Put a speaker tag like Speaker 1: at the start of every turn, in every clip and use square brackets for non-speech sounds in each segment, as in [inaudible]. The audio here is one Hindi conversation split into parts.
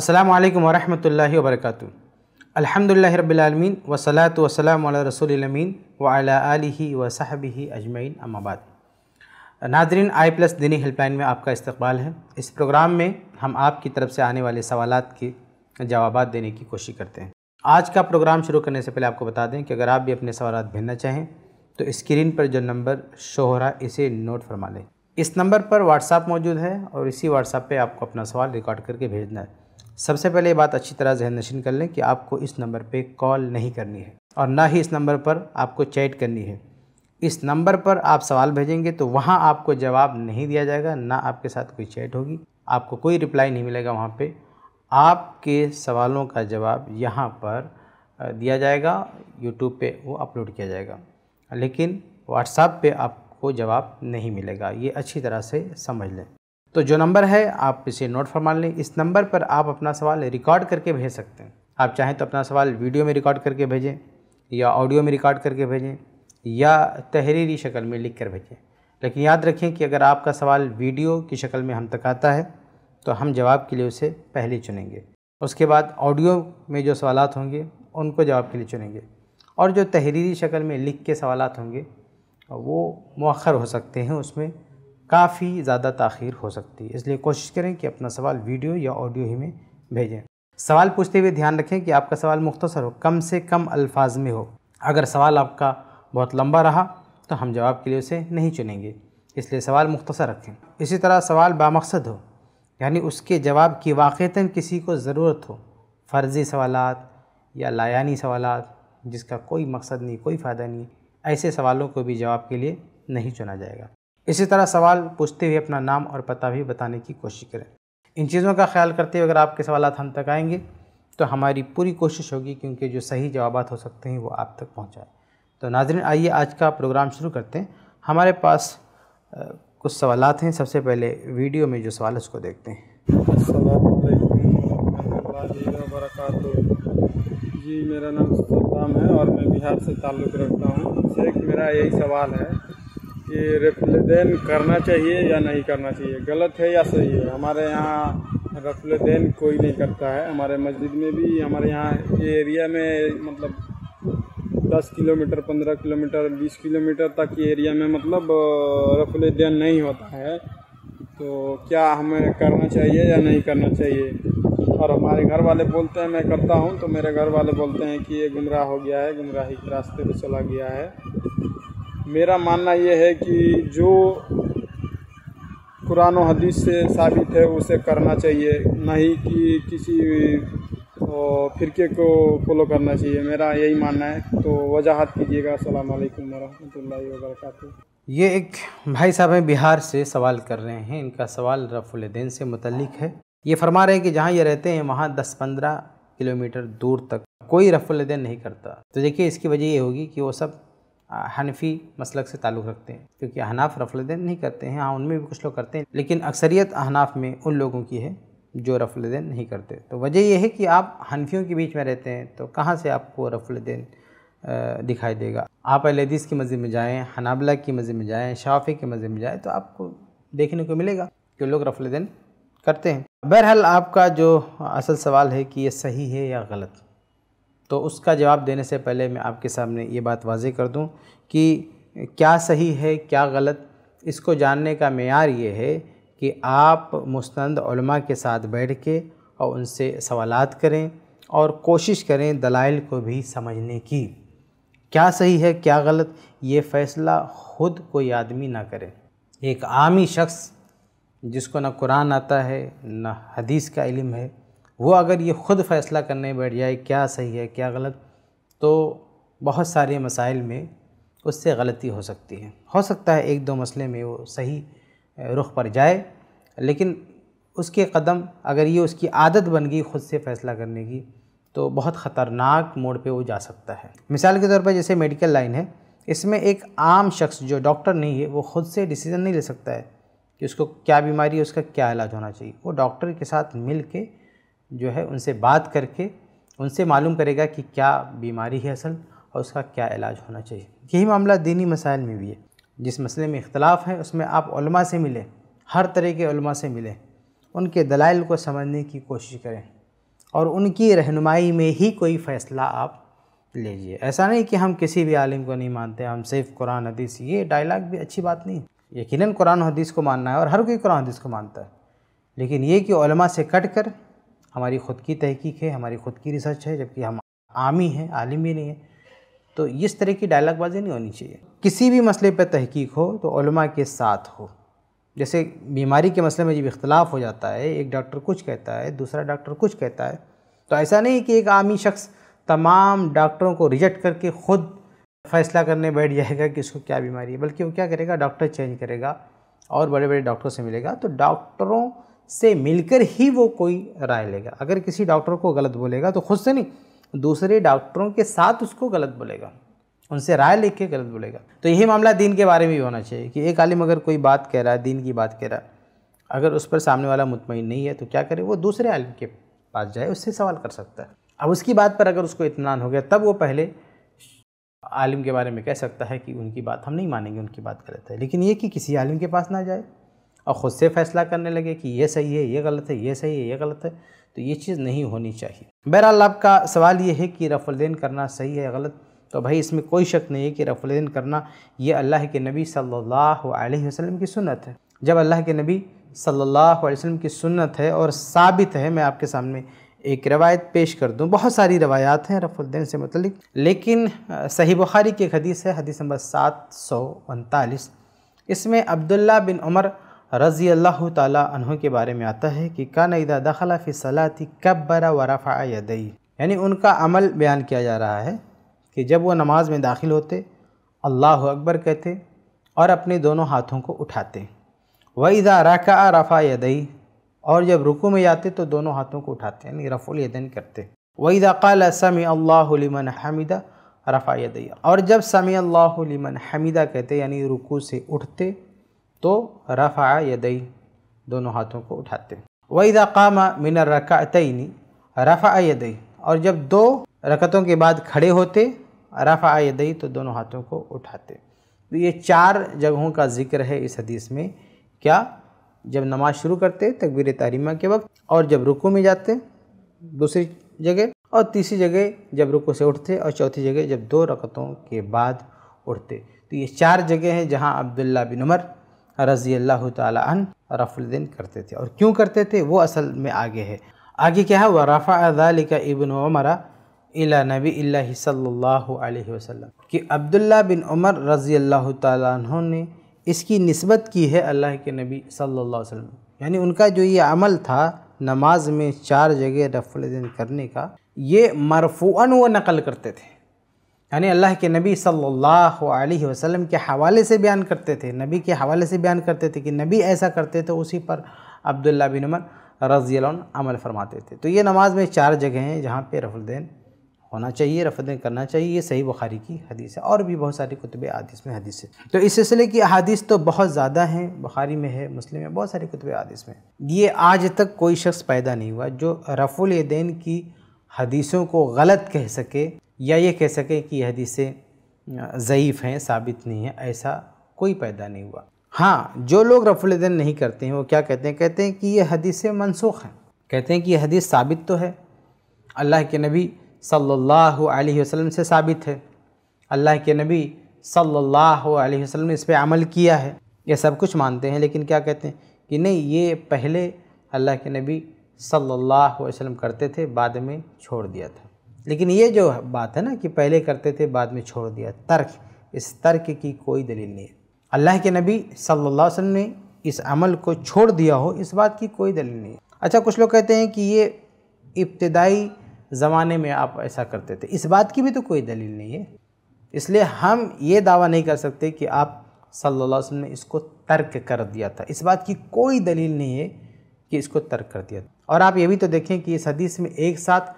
Speaker 1: अस्सलाम वालेकुम वरहमतुल्लाहि वबरकातु अल्हम्दुलिल्लाहि रब्बिल आलमीन वसलात वसलाम अला रसूलिल अमीन व अला आलिहि व सहबिहि अजमैन अम्माबाद नादरीन आई प्लस दिनी हेल्पलाइन में आपका इस्तकबाल है इस प्रोग्राम में हम आपकी तरफ से आने वाले सवाल के जवाब देने की कोशिश करते हैं आज का प्रोग्राम शुरू करने से पहले आपको बता दें कि अगर आप भी अपने सवाल भेजना चाहें तो स्क्रीन पर जो नंबर शो हो रहा है इसे नोट फरमा लें इस नंबर पर व्हाट्सअप मौजूद है और इसी व्हाट्सअप पर आपको अपना सवाल रिकॉर्ड करके भेजना है सबसे पहले ये बात अच्छी तरह जहन नशीन कर लें कि आपको इस नंबर पे कॉल नहीं करनी है और ना ही इस नंबर पर आपको चैट करनी है इस नंबर पर आप सवाल भेजेंगे तो वहाँ आपको जवाब नहीं दिया जाएगा ना आपके साथ कोई चैट होगी आपको कोई रिप्लाई नहीं मिलेगा वहाँ पर आपके सवालों का जवाब यहाँ पर दिया जाएगा यूट्यूब पे वो अपलोड किया जाएगा लेकिन व्हाट्सएप पे आपको जवाब नहीं मिलेगा ये अच्छी तरह से समझ लें तो जो नंबर है आप इसे नोट फरमा लें इस नंबर पर आप अपना सवाल रिकॉर्ड करके भेज सकते हैं आप चाहें तो अपना सवाल वीडियो में रिकॉर्ड करके भेजें या ऑडियो में रिकॉर्ड करके भेजें या तहरीरी शक्ल में लिख कर भेजें लेकिन याद रखें कि अगर आपका सवाल वीडियो की शक्ल में हम तक आता है तो हम जवाब के लिए उसे पहले चुनेंगे उसके बाद ऑडियो में जो सवाल होंगे उनको जवाब के लिए चुनेंगे और जो तहरीरी शक्ल में लिख के सवाल होंगे वो मौखर हो सकते हैं उसमें काफ़ी ज़्यादा तखिर हो सकती है इसलिए कोशिश करें कि अपना सवाल वीडियो या ऑडियो ही में भेजें सवाल पूछते हुए ध्यान रखें कि आपका सवाल मुख्तसर हो कम से कम अल्फाज में हो अगर सवाल आपका बहुत लंबा रहा तो हम जवाब के लिए उसे नहीं चुनेंगे इसलिए सवाल मुख्तसर रखें इसी तरह सवाल बामकसद हो यानी उसके जवाब की वाक़ता किसी को ज़रूरत हो फ़र्ज़ी सवाल या लायानी सवाल जिसका कोई मकसद नहीं कोई फ़ायदा नहीं ऐसे सवालों को भी जवाब के लिए नहीं चुना जाएगा इसी तरह सवाल पूछते हुए अपना नाम और पता भी बताने की कोशिश करें इन चीज़ों का ख्याल करते हुए अगर आपके सवाल हम तक आएंगे तो हमारी पूरी कोशिश होगी क्योंकि जो सही जवाब हो सकते हैं वो आप तक पहुँचाएँ तो नाजरन आइए आज का प्रोग्राम शुरू करते हैं हमारे पास कुछ सवाल हैं सबसे पहले वीडियो में जो सवाल है उसको देखते हैं
Speaker 2: जी मेरा नाम सुल्तान है और मैं बिहार से ताल्लुक़ रखता हूँ शेख मेरा यही सवाल है कि रेफ्लेदेन करना चाहिए या नहीं करना चाहिए गलत है या सही है हमारे यहाँ रेफ्लेदेन कोई नहीं करता है हमारे मस्जिद में भी हमारे यहाँ के एरिया में मतलब दस किलोमीटर पंद्रह किलोमीटर बीस किलोमीटर तक के एरिया में मतलब रफलेदेन नहीं होता है तो क्या हमें करना चाहिए या नहीं करना चाहिए और हमारे घर वाले बोलते हैं मैं करता हूँ तो मेरे घर वाले बोलते हैं कि ये गुमराह हो गया है गुमराही के रास्ते पर चला गया है मेरा मानना यह है कि जो कुरान हदीस से साबित है उसे करना चाहिए नहीं कि किसी फिरके को फॉलो करना चाहिए मेरा यही मानना है तो वजाहत कीजिएगा अल्लाम वरहमल वर्क
Speaker 1: ये एक भाई साहब हैं बिहार से सवाल कर रहे हैं इनका सवाल रफुलदैन से मुतलिक है ये फरमा रहे हैं कि जहाँ ये रहते हैं वहाँ दस पंद्रह किलोमीटर दूर तक कोई रफुलदैन नहीं करता तो देखिए इसकी वजह ये होगी कि वो सब हनफी मसलक से ताल्लुक़ रखते हैं क्योंकि रफल रफलदैन नहीं करते हैं हाँ उनमें भी कुछ लोग करते हैं लेकिन अक्सरियत अनाफ में उन लोगों की है जो रफलदैन नहीं करते तो वजह यह है कि आप हनफियों के बीच में रहते हैं तो कहाँ से आपको दिन दिखाई देगा आप अलदीस की मस्जिद में जाएँ हनाबला की मस्जिद में जाएँ शाफी की मस्जिद में जाएँ तो आपको देखने को मिलेगा कि लोग रफलदैन करते हैं बहरहाल आपका जो असल सवाल है कि यह सही है या गलत तो उसका जवाब देने से पहले मैं आपके सामने ये बात वाजे कर दूँ कि क्या सही है क्या गलत इसको जानने का मैार ये है कि आप मुस्तंद के साथ बैठ के और उनसे सवाल करें और कोशिश करें दलाइल को भी समझने की क्या सही है क्या गलत ये फ़ैसला ख़ुद कोई आदमी ना करे एक आमी शख्स जिसको ना कुरान आता है ना हदीस का इलम है वो अगर ये ख़ुद फ़ैसला करने बैठ जाए क्या सही है क्या गलत तो बहुत सारे मसाइल में उससे गलती हो सकती है हो सकता है एक दो मसले में वो सही रुख पर जाए लेकिन उसके कदम अगर ये उसकी आदत बन गई ख़ुद से फ़ैसला करने की तो बहुत ख़तरनाक मोड़ पे वो जा सकता है मिसाल के तौर पर जैसे मेडिकल लाइन है इसमें एक आम शख्स जो डॉक्टर नहीं है वो ख़ुद से डिसीज़न नहीं ले सकता है कि उसको क्या बीमारी है उसका क्या इलाज होना चाहिए वो डॉक्टर के साथ मिल के जो है उनसे बात करके उनसे मालूम करेगा कि क्या बीमारी है असल और उसका क्या इलाज होना चाहिए यही मामला दीनी मसाइल में भी है जिस मसले में इख्तलाफ है उसमें आप से मिलें हर तरह के से मिलें उनके दलाइल को समझने की कोशिश करें और उनकी रहनुमाई में ही कोई फ़ैसला आप लीजिए ऐसा नहीं कि हम किसी भी आलिम को नहीं मानते हम सिर्फ कुरान हदीस ये डायलाग भी अच्छी बात नहीं यकीनन कुरान हदीस को मानना है और हर कोई कुरान हदीस को मानता है लेकिन ये कि से कट कर हमारी ख़ुद की तहकीक है हमारी ख़ुद की रिसर्च है जबकि हम ही हैं आलिम भी नहीं है तो इस तरह की डायलॉगबाजी नहीं होनी चाहिए किसी भी मसले पर तहकीक हो तो के साथ हो जैसे बीमारी के मसले में जब इख्तलाफ हो जाता है एक डॉक्टर कुछ कहता है दूसरा डॉक्टर कुछ कहता है तो ऐसा नहीं कि एक आमी शख्स तमाम डॉक्टरों को रिजेक्ट करके ख़ुद फ़ैसला करने बैठ जाएगा कि इसको क्या बीमारी है बल्कि वो क्या करेगा डॉक्टर चेंज करेगा और बड़े बड़े डॉक्टरों से मिलेगा तो डॉक्टरों से मिलकर ही वो कोई राय लेगा अगर किसी डॉक्टर को गलत बोलेगा तो खुद से नहीं दूसरे डॉक्टरों के साथ उसको गलत बोलेगा उनसे राय लेके गलत बोलेगा तो यही मामला दीन के बारे में भी होना चाहिए कि एक आलिम अगर कोई बात कह रहा है दीन की बात कह रहा है अगर उस पर सामने वाला मुतमिन नहीं है तो क्या करे वो दूसरे आलिम के पास जाए उससे सवाल कर सकता है अब उसकी बात पर अगर उसको इतमान हो गया तब वो पहले आलिम के बारे में कह सकता है कि उनकी बात हम नहीं मानेंगे उनकी बात गलत है लेकिन ये कि किसी आलिम के पास ना जाए और ख़ुद से फैसला करने लगे कि ये सही है ये गलत है ये सही है ये गलत है तो ये चीज़ नहीं होनी चाहिए बहरहाल आपका सवाल ये है कि रफलदैन करना सही है गलत तो भाई इसमें कोई शक नहीं है कि रफलदैन करना ये अल्लाह के नबी सल्लल्लाहु अलैहि वसल्लम की सुन्नत है जब अल्लाह के नबी सल्लल्लाहु अलैहि वसल्लम की सुन्नत है और साबित है मैं आपके सामने एक रवायत पेश कर दूँ बहुत सारी रवायात हैं रफुलदैन से मतलब लेकिन सही बुखारी की एक हदीस है हदीस नंबर सात सौ उनतालीस इसमें अब्दुल्ला बिन उमर रज़ी अल्लाह तहों के बारे में आता है कि कानदा दखला फ़ी सलाती कब्बरा वरफ़ा यदई यानी उनका अमल बयान किया जा रहा है कि जब वो नमाज में दाखिल होते अल्लाह अकबर कहते और अपने दोनों हाथों को उठाते वईदा रका रफ़ा यदई और जब रुकू में जाते तो दोनों हाथों को उठाते यानी रफ़ुल करते वईदा कल समी अल्लामन हमिदा रफ़ा यदई और जब समी अल्लामन हमीदा कहते यानी रुकू से उठते तो रफ़ा यदई दोनों हाथों को उठाते हैं वहीदा कामा मिनर तयनी रफ़ा यदई और जब दो रकतों के बाद खड़े होते रफ़ा यदई तो दोनों हाथों को उठाते तो ये चार जगहों का जिक्र है इस हदीस में क्या जब नमाज शुरू करते तकबीर तारीमा के वक्त और जब रुकू में जाते दूसरी जगह और तीसरी जगह जब रुकू से उठते और चौथी जगह जब दो रकतों के बाद उठते तो ये चार जगह हैं जहाँ अब्दुल्ला बिन उमर रज़ी अल्लाह तन रफ़ुल्दिन करते थे और क्यों करते थे वो असल में आगे है आगे क्या है व रफ़ा अदालिका इबन उमरा इला नबी सल्लल्लाहु अलैहि वसल्लम कि अब्दुल्ला बिन उमर रज़ी अल्लाह तु ने इसकी नस्बत की है अल्लाह के नबी सल्लल्लाहु अलैहि वसल्लम यानी उनका जो ये अमल था नमाज में चार जगह रफ़ुल्दिन करने का ये मरफूअन व नकल करते थे यानी अल्लाह के नबी सल्लल्लाहु अलैहि वसल्लम के हवाले से बयान करते थे नबी के हवाले से बयान करते थे कि नबी ऐसा करते थे तो उसी पर अब्दुल्ला बिन उमर रजी अमल फरमाते थे तो ये नमाज में चार जगह हैं जहाँ पर रफुलदैन होना चाहिए रफुलदैन करना चाहिए ये सही बुखारी की हदीस है और भी बहुत सारी कुतब आदिस में हदीस है तो इस सिलसिले की अहादीस तो बहुत ज़्यादा हैं बुखारी में है मुस्लिम में बहुत सारी कुतब आदिस में ये आज तक कोई शख्स पैदा नहीं हुआ जो रफुल्देन की हदीसों को गलत कह सके या ये कह सकें कि यह हदीसें ज़यीफ़ हैं साबित नहीं है ऐसा कोई पैदा नहीं हुआ हाँ जो लोग रफुलदन नहीं करते हैं वो क्या कहते हैं कहते हैं कि ये हदीसें मनसूख हैं कहते हैं कि यह हदीस साबित तो है अल्लाह के नबी सल्लल्लाहु अलैहि वसल्लम से साबित है अल्लाह के नबी सल्लल्लाहु अलैहि वसल्लम ने इस पर अमल किया है ये सब कुछ मानते हैं लेकिन क्या कहते हैं कि नहीं ये पहले अल्लाह के नबी सल्लल्लाहु अलैहि वसल्लम करते थे बाद में छोड़ दिया था लेकिन ये जो बात है ना कि पहले करते थे बाद में छोड़ दिया तर्क इस तर्क की कोई दलील नहीं है अल्लाह के नबी सल्लल्लाहु अलैहि वसल्लम ने इस अमल को छोड़ दिया हो इस बात की कोई दलील नहीं है अच्छा कुछ लोग कहते हैं कि ये इब्तदाई ज़माने में आप ऐसा करते थे इस बात की भी तो कोई दलील नहीं है इसलिए हम ये दावा नहीं कर सकते कि आप सल्लल्लाहु अलैहि वसल्लम ने इसको तर्क कर दिया था इस बात की कोई दलील नहीं है कि इसको तर्क कर दिया था और आप ये भी तो देखें कि इस हदीस में एक साथ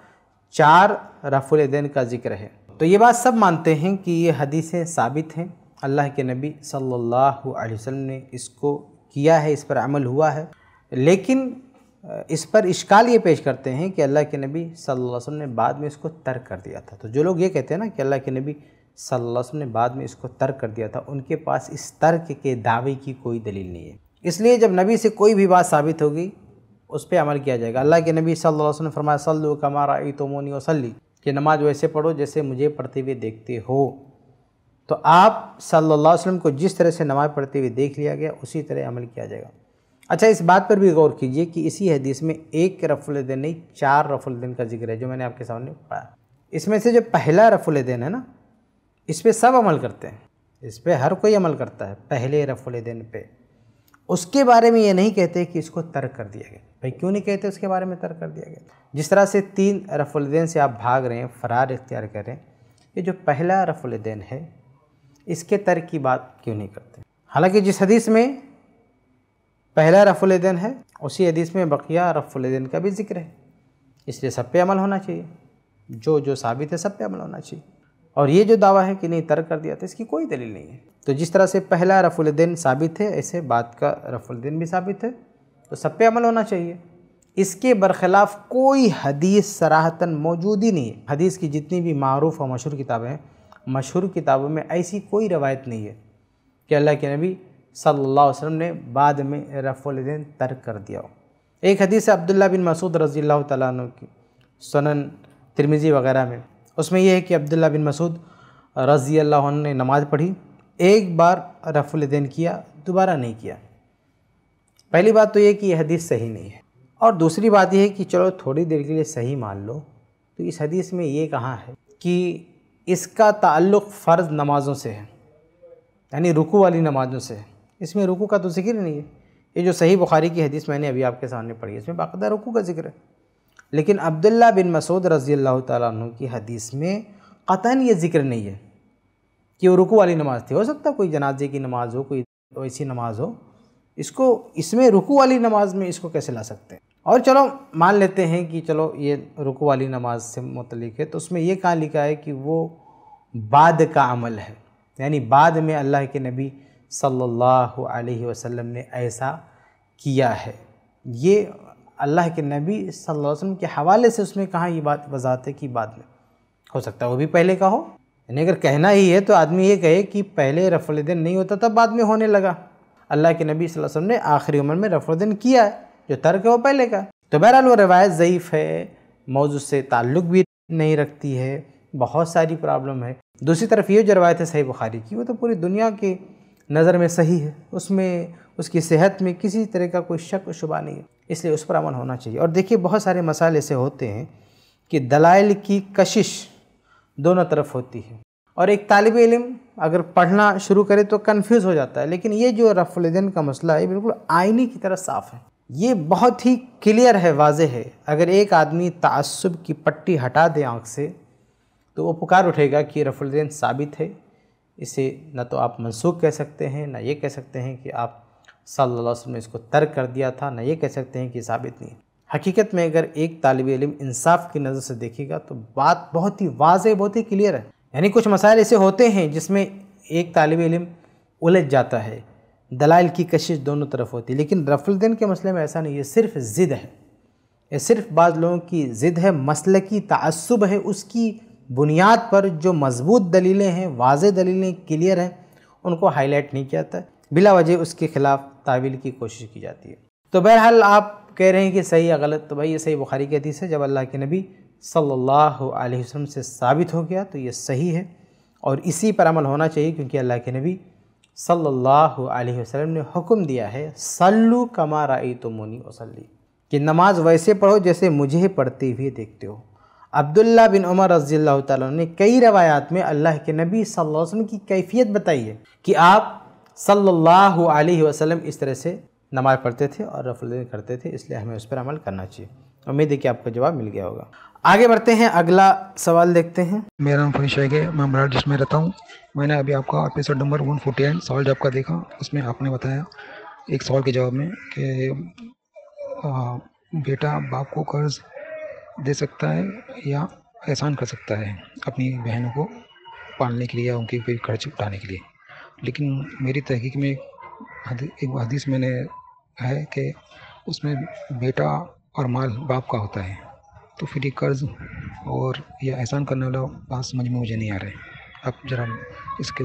Speaker 1: चार रफुलदैन का जिक्र है तो ये बात सब मानते हैं कि ये हदीसें साबित हैं अल्लाह के नबी सल्लल्लाहु अलैहि वसल्लम ने इसको किया है इस पर अमल हुआ है लेकिन इस पर इश्काल ये पेश करते हैं कि अल्लाह के नबी सल्लल्लाहु अलैहि वसल्लम ने बाद में इसको तर्क कर दिया था तो जो लोग ये कहते हैं ना कि अल्लाह के नबी सल्लल्लाहु अलैहि वसल्लम ने बाद में इसको तर्क कर दिया था उनके पास इस तर्क के दावे की कोई दलील नहीं है इसलिए जब नबी से कोई भी बात साबित होगी उस पर अमल किया जाएगा अल्लाह के नबी सल्लल्लाहु अलैहि वसल्लम ने फरमाया सल्लु कमारा तोमोनी वसली कि नमाज वैसे पढ़ो जैसे मुझे पढ़ते हुए देखते हो तो आप सल्लल्लाहु अलैहि वसल्लम को जिस तरह से नमाज पढ़ते हुए देख लिया गया उसी तरह अमल किया जाएगा अच्छा इस बात पर भी गौर कीजिए कि इसी हदीस में एक रफुलदैन नहीं चार रफुलदैन का जिक्र है जो मैंने आपके सामने पढ़ा इसमें से जो पहला रफुलदैन है ना इस पर सब अमल करते हैं इस पर हर कोई अमल करता है पहले रफुलदैन पर उसके बारे में ये नहीं कहते कि इसको तर्क कर दिया गया भाई क्यों नहीं कहते उसके बारे में तर्क कर दिया गया जिस तरह से तीन रफुलदेन से आप भाग रहे हैं फ़रार इख्तियार कर रहे हैं ये जो पहला रफुलदैन है इसके तर्क की बात क्यों नहीं करते हालांकि जिस हदीस में पहला रफुलदैन है उसी हदीस में बकिया रफुलदेन का भी जिक्र है इसलिए सब पे अमल होना चाहिए जो जो साबित है सब पे अमल होना चाहिए और ये जो दावा है कि नहीं तर्क कर दिया था तो इसकी कोई दलील नहीं है तो जिस तरह से पहला रफुलद्दीन साबित है ऐसे बात का रफुलद्दीन भी साबित है तो सब पे अमल होना चाहिए इसके बरखिलाफ़ कोई हदीस सराहतन मौजूद ही नहीं है हदीस की जितनी भी मरूफ़ और मशहूर किताबें हैं मशहूर किताबों में ऐसी कोई रवायत नहीं है कि अल्लाह के नबी सल्लल्लाहु अलैहि वसल्लम ने बाद में रफ़ुलद्दीन तर्क कर दिया हो एक हदीस है अब्दुल्ला बिन मसूद रज़ी अल्लाह की सनन तिरमिज़ी वगैरह में उसमें यह है कि अब्दुल्ला बिन मसूद रज़ी अल्लाह ने नमाज़ पढ़ी एक बार दिन किया दोबारा नहीं किया पहली बात तो ये कि यह हदीस सही नहीं है और दूसरी बात यह है कि चलो थोड़ी देर के लिए सही मान लो तो इस हदीस में ये कहाँ है कि इसका ताल्लुक़ फ़र्ज़ नमाज़ों से है यानी रुकू वाली नमाज़ों से है इसमें रुकू का तो जिक्र नहीं है ये जो सही बुखारी की हदीस मैंने अभी आपके सामने पढ़ी है इसमें बाकायदा रुकू का जिक्र है लेकिन अब्दुल्ला बिन मसूद रज़ी अल्लाह तु की हदीस में क़तन ये जिक्र नहीं है कि वो रुकू वाली नमाज़ थी हो सकता कोई जनाजे की नमाज़ हो कोई ऐसी नमाज़ हो इसको इसमें रुकू वाली नमाज़ में इसको कैसे ला सकते हैं और चलो मान लेते हैं कि चलो ये रुकू वाली नमाज से मुतलिक है तो उसमें ये कहाँ लिखा है कि वो बाद का अमल है यानी बाद में अल्लाह के नबी सल्लल्लाहु अलैहि वसल्लम ने ऐसा किया है ये अल्लाह के नबी सल्लल्लाहु अलैहि वसल्लम के हवाले से उसमें कहाँ ये बात वजाते है कि बाद में हो सकता है वो भी पहले का हो यानी अगर कहना ही है तो आदमी ये कहे कि पहले रफ़ुलदिन नहीं होता था बाद में होने लगा अल्लाह के नबी वसल्लम ने आखिरी उम्र में रफ़ुलदिन किया है जो तर्क है वो पहले का तो बहरहाल वो रवायत ज़यीफ़ है मौजू से ताल्लुक़ भी नहीं रखती है बहुत सारी प्रॉब्लम है दूसरी तरफ ये जो रवायत है सही बुखारी की वो तो पूरी दुनिया के नज़र में सही है उसमें उसकी सेहत में किसी तरह का कोई शक शुबा नहीं है इसलिए उस पर अमल होना चाहिए और देखिए बहुत सारे मसाले ऐसे होते हैं कि दलाइल की कशिश दोनों तरफ होती है और एक तालब इलम अगर पढ़ना शुरू करे तो कन्फ्यूज़ हो जाता है लेकिन ये जो रफलदन का मसला है बिल्कुल आईनी की तरह साफ़ है ये बहुत ही क्लियर है वाज है अगर एक आदमी तसब की पट्टी हटा दे आँख से तो वो पुकार उठेगा कि रफुलदन साबित है इसे ना तो आप मनसूख कह सकते हैं ना ये कह सकते हैं कि आप सल्लल्लाहु ने इसको तर्क कर दिया था ना ये कह सकते हैं कि साबित नहीं हकीकत में अगर एक तालब इलम इंसाफ की नज़र से देखेगा तो बात बहुत ही वाज बहुत ही क्लियर है यानी कुछ मसाइल ऐसे होते हैं जिसमें एक तालब इलम उलझ जाता है दलाइल की कशिश दोनों तरफ होती है लेकिन रफुल्दीन के मसले में ऐसा नहीं है सिर्फ ज़िद है ये सिर्फ बाद लोगों की ज़िद है मसल की तसब है उसकी बुनियाद पर जो मजबूत दलीलें हैं वाज दलीलें क्लियर हैं उनको हाईलाइट नहीं किया जाता बिला वजह उसके ख़िलाफ़ तावील की कोशिश की जाती है तो बहरहाल आप कह रहे हैं कि सही या गलत तो भाई ये सही बुखारी की हदीस है जब अल्लाह के नबी सल्लल्लाहु अलैहि वसल्लम से साबित हो गया तो ये सही है और इसी पर अमल होना चाहिए क्योंकि अल्लाह के नबी सल्लल्लाहु अलैहि वसल्लम ने हुक्म दिया है सल्लु कमा रई तो मुनी वसली कि नमाज वैसे पढ़ो जैसे मुझे पढ़ते हुए देखते हो अब्दुल्ला बिन उमर रजील्ला ने कई रवायात में अल्लाह के नबी सल्लल्लाहु अलैहि वसल्लम की कैफियत बताई है कि आप सल्ला वसलम इस तरह से नमाज़ पढ़ते थे और रफल करते थे इसलिए हमें उस पर अमल करना चाहिए उम्मीद है कि आपको जवाब मिल गया होगा
Speaker 3: आगे बढ़ते हैं अगला सवाल देखते हैं मेरा नाम फनीश है मैं मराठ डिश में रहता हूँ मैंने अभी आपका एपिसोड नंबर वन फोर्टी एन सवाल जब का देखा उसमें आपने बताया एक सवाल के जवाब में कि बेटा बाप को कर्ज दे सकता है या एहसान कर सकता है अपनी बहनों को पालने के लिए या उनके खर्च उठाने के लिए लेकिन मेरी तहक़ीक़ में एक हदीस मैंने है कि उसमें बेटा और माल बाप का होता है तो फिर ये कर्ज़ और यह एहसान करने वाला बात समझ में मुझे नहीं आ रहा है आप ज़रा इसके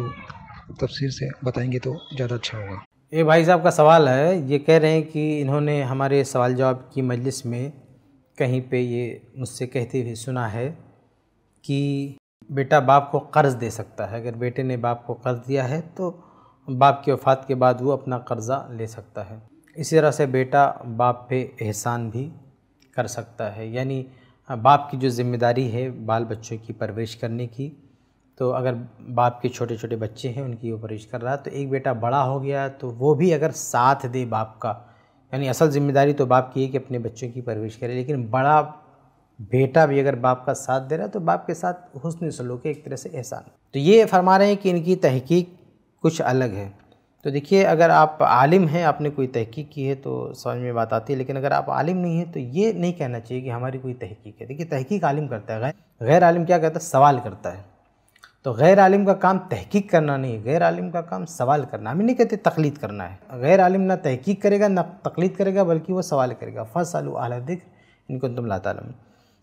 Speaker 3: तफसीर से बताएंगे तो ज़्यादा अच्छा होगा
Speaker 1: ये भाई साहब का सवाल है ये कह रहे हैं कि इन्होंने हमारे सवाल जवाब की मजलिस में कहीं पे ये मुझसे कहते हुए सुना है कि बेटा बाप को कर्ज़ दे सकता है अगर बेटे ने बाप को कर्ज़ दिया है तो बाप की वफ़ात के बाद वो अपना कर्ज़ा ले सकता है इसी तरह से बेटा बाप पे एहसान भी कर सकता है यानी बाप की जो ज़िम्मेदारी है बाल बच्चों की परवरिश करने की तो अगर बाप के छोटे छोटे बच्चे हैं उनकी वो परवरिश कर रहा है तो एक बेटा बड़ा हो गया तो वो भी अगर साथ दे बाप का यानी असल ज़िम्मेदारी तो बाप की है कि अपने बच्चों की परवरिश करे लेकिन बड़ा बेटा भी अगर बाप का साथ दे रहा है तो बाप के साथ हुसन सलूक एक तरह से एहसान तो ये फरमा रहे हैं कि इनकी तहकीक कुछ अलग है तो देखिए अगर आप आलिम हैं आपने कोई तहकीक की है तो समझ में बात आती है लेकिन अगर आप आलिम नहीं हैं तो ये नहीं कहना चाहिए कि हमारी कोई तहकीक है देखिए तहकीक आलिम करता है गैर आलिम क्या कहता है सवाल करता है तो गैर आलिम का काम तहकीक करना नहीं है गैर आलिम का काम सवाल करना हमें नहीं कहते तकलीद करना है गैर आलिम ना तहकीक करेगा ना तकलीद करेगा बल्कि वो सवाल करेगा फ़सल आला दिक्र इनको तुम ला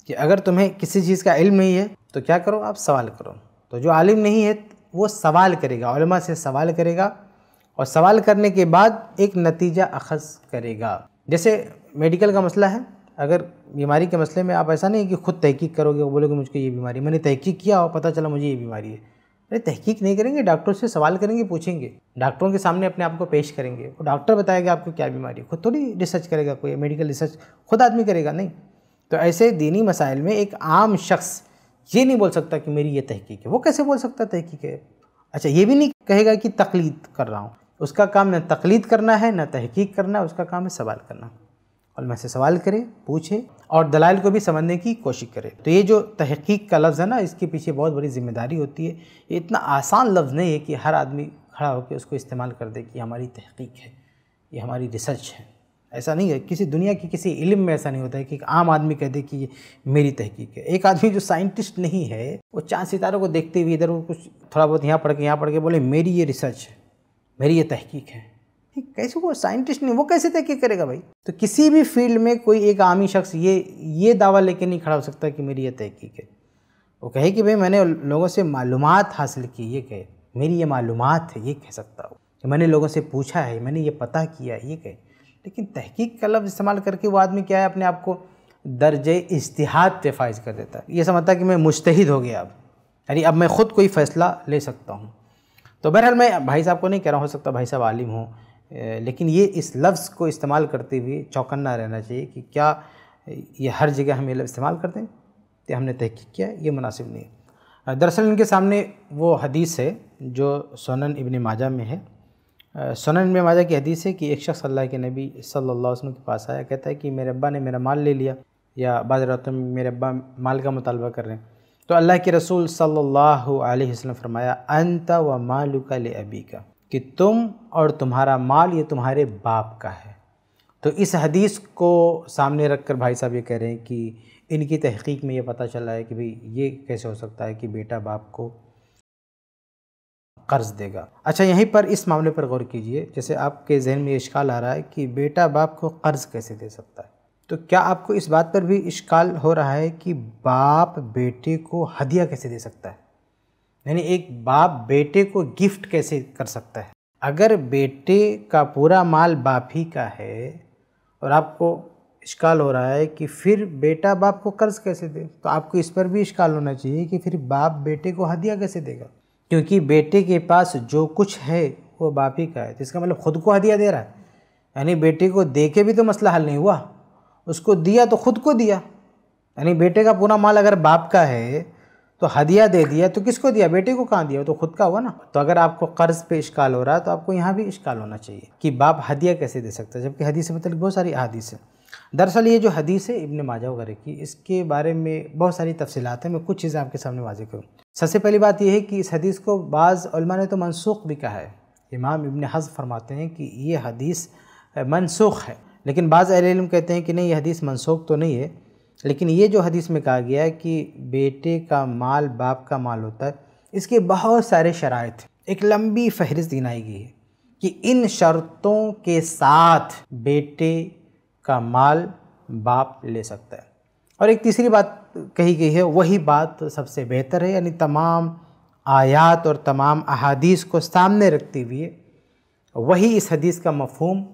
Speaker 1: कि अगर तुम्हें किसी चीज़ का इल्म नहीं है तो क्या करो आप सवाल करो तो जो आलिम नहीं है वो सवाल करेगा उलमा से सवाल करेगा और सवाल करने के बाद एक नतीजा अखज़ करेगा जैसे मेडिकल का मसला है अगर बीमारी के मसले में आप ऐसा नहीं कि खुद तहकीक करोगे वो बोलोगे मुझको ये बीमारी मैंने तहकीक किया और पता चला मुझे ये बीमारी है अरे तहकीक नहीं करेंगे डॉक्टर से सवाल करेंगे पूछेंगे डॉक्टरों के सामने अपने आप को पेश करेंगे वो डॉक्टर बताएगा आपको क्या बीमारी है खुद थोड़ी रिसर्च करेगा कोई मेडिकल रिसर्च खुद आदमी करेगा नहीं तो ऐसे दीनी मसाइल में एक आम शख्स ये नहीं बोल सकता कि मेरी ये तहकीक है वो कैसे बोल सकता तहकीक है अच्छा ये भी नहीं कहेगा कि तकलीद कर रहा हूँ उसका काम न तकलीद करना है न तहकीक करना है उसका काम है सवाल करना और मैं से सवाल करे पूछे और दलाल को भी समझने की कोशिश करे तो ये जो तहकीक का लफ्ज़ है ना इसके पीछे बहुत बड़ी जिम्मेदारी होती है ये इतना आसान लफ्ज़ नहीं है कि हर आदमी खड़ा होकर उसको इस्तेमाल कर दे कि हमारी तहकीक है ये हमारी रिसर्च है ऐसा नहीं है किसी दुनिया की किसी इल्म में ऐसा नहीं होता है कि आम आदमी कह दे कि ये मेरी तहकीक है एक आदमी जो साइंटिस्ट नहीं है वो चांद सितारों को देखते हुए इधर वो कुछ थोड़ा बहुत यहाँ पढ़ के यहाँ पढ़ के बोले मेरी ये रिसर्च है मेरी ये तहकीक है कैसे वो साइंटिस्ट नहीं वो कैसे तहकीक करेगा भाई तो किसी भी फील्ड में कोई एक आमी शख्स ये ये दावा लेके नहीं खड़ा हो सकता कि मेरी ये तहकीक है वो कहे कि भाई मैंने लोगों से मालूम हासिल की ये कहे मेरी ये मालूम है ये कह सकता हूँ मैंने लोगों से पूछा है मैंने ये पता किया है ये कहे लेकिन तहकीक का लफ्ज़ इस्तेमाल करके वो आदमी क्या है अपने आप को दर्ज इश्तहाद पे फाइज कर देता है ये समझता है कि मैं मुश्तिद हो गया अब यानी अब मैं ख़ुद कोई फ़ैसला ले सकता हूँ तो बहरहाल मैं भाई साहब को नहीं कह रहा हो सकता भाई साहब आलिम हो लेकिन ये इस लफ्ज़ को इस्तेमाल करते हुए चौकन्ना रहना चाहिए कि क्या ये हर जगह हम ये लफ्ज़ इस्तेमाल करते हैं तो हमने तहकीक किया ये मुनासिब नहीं है दरअसल इनके सामने वो हदीस है जो सोनन इबन माजा में है सुनन में माजा की हदीस है कि एक शख्स अल्लाह के नबी सल्ला वसम के पास आया कहता है कि मेरे अब्बा ने मेरा माल ले लिया या बाद रातों में मेरे अब्बा माल का मुतालबा कर रहे हैं तो अल्लाह के रसूल सल्ला अलैहि फरमाया अनता व मालू का ले अबी का कि तुम और तुम्हारा माल ये तुम्हारे बाप का है तो इस हदीस को सामने रख कर भाई साहब ये कह रहे हैं कि इनकी तहकीक में ये पता चला है कि भाई ये कैसे हो सकता है कि बेटा बाप को कर्ज़ देगा अच्छा यहीं पर इस मामले पर गौर कीजिए जैसे आपके जहन में इश्काल आ रहा है कि बेटा बाप को कर्ज़ कैसे दे सकता है तो क्या आपको इस बात पर भी इश्काल हो रहा है कि बाप बेटे को हदिया कैसे दे सकता है यानी एक बाप बेटे को गिफ्ट कैसे कर सकता है अगर बेटे का पूरा माल बाप ही का है और आपको इश्काल हो रहा है कि फिर बेटा बाप को कर्ज़ कैसे दे तो आपको इस पर भी इश्काल होना चाहिए कि फिर बाप बेटे को हदिया कैसे देगा क्योंकि बेटे के पास जो कुछ है वो बाप ही का है तो इसका मतलब खुद को हदिया दे रहा है यानी बेटे को दे के भी तो मसला हल नहीं हुआ उसको दिया तो खुद को दिया यानी बेटे का पूरा माल अगर बाप का है तो हदिया दे दिया तो किसको दिया बेटे को कहाँ दिया तो खुद का हुआ ना तो अगर आपको कर्ज पे इश्काल हो रहा है तो आपको यहाँ भी इश्काल होना चाहिए कि बाप हदिया कैसे दे सकता है जबकि हदीस से मतलब तो बहुत सारी अहादीस है दरअसल ये जो हदीस है इब्न माजा वगैरह की इसके बारे में बहुत सारी तफसीत हैं मैं कुछ चीज़ें आपके सामने वाजे करूँ सबसे पहली बात यह है कि इस हदीस को बाज़ ने तो मनसूख भी कहा है इमाम इबन हज़ फरमाते हैं कि ये हदीस मनसूख है लेकिन बाज़ इलम कहते हैं कि नहीं ये हदीस मनसूख तो नहीं है लेकिन ये जो हदीस में कहा गया है कि बेटे का माल बाप का माल होता है इसके बहुत सारे शराइ एक लंबी फहरिस्त गिनाई गई है कि इन शर्तों के साथ बेटे का माल बाप ले सकता है और एक तीसरी बात कही गई है वही बात सबसे बेहतर है यानी तमाम आयात और तमाम अहादीस को सामने रखते हुए वही इस हदीस का मफहम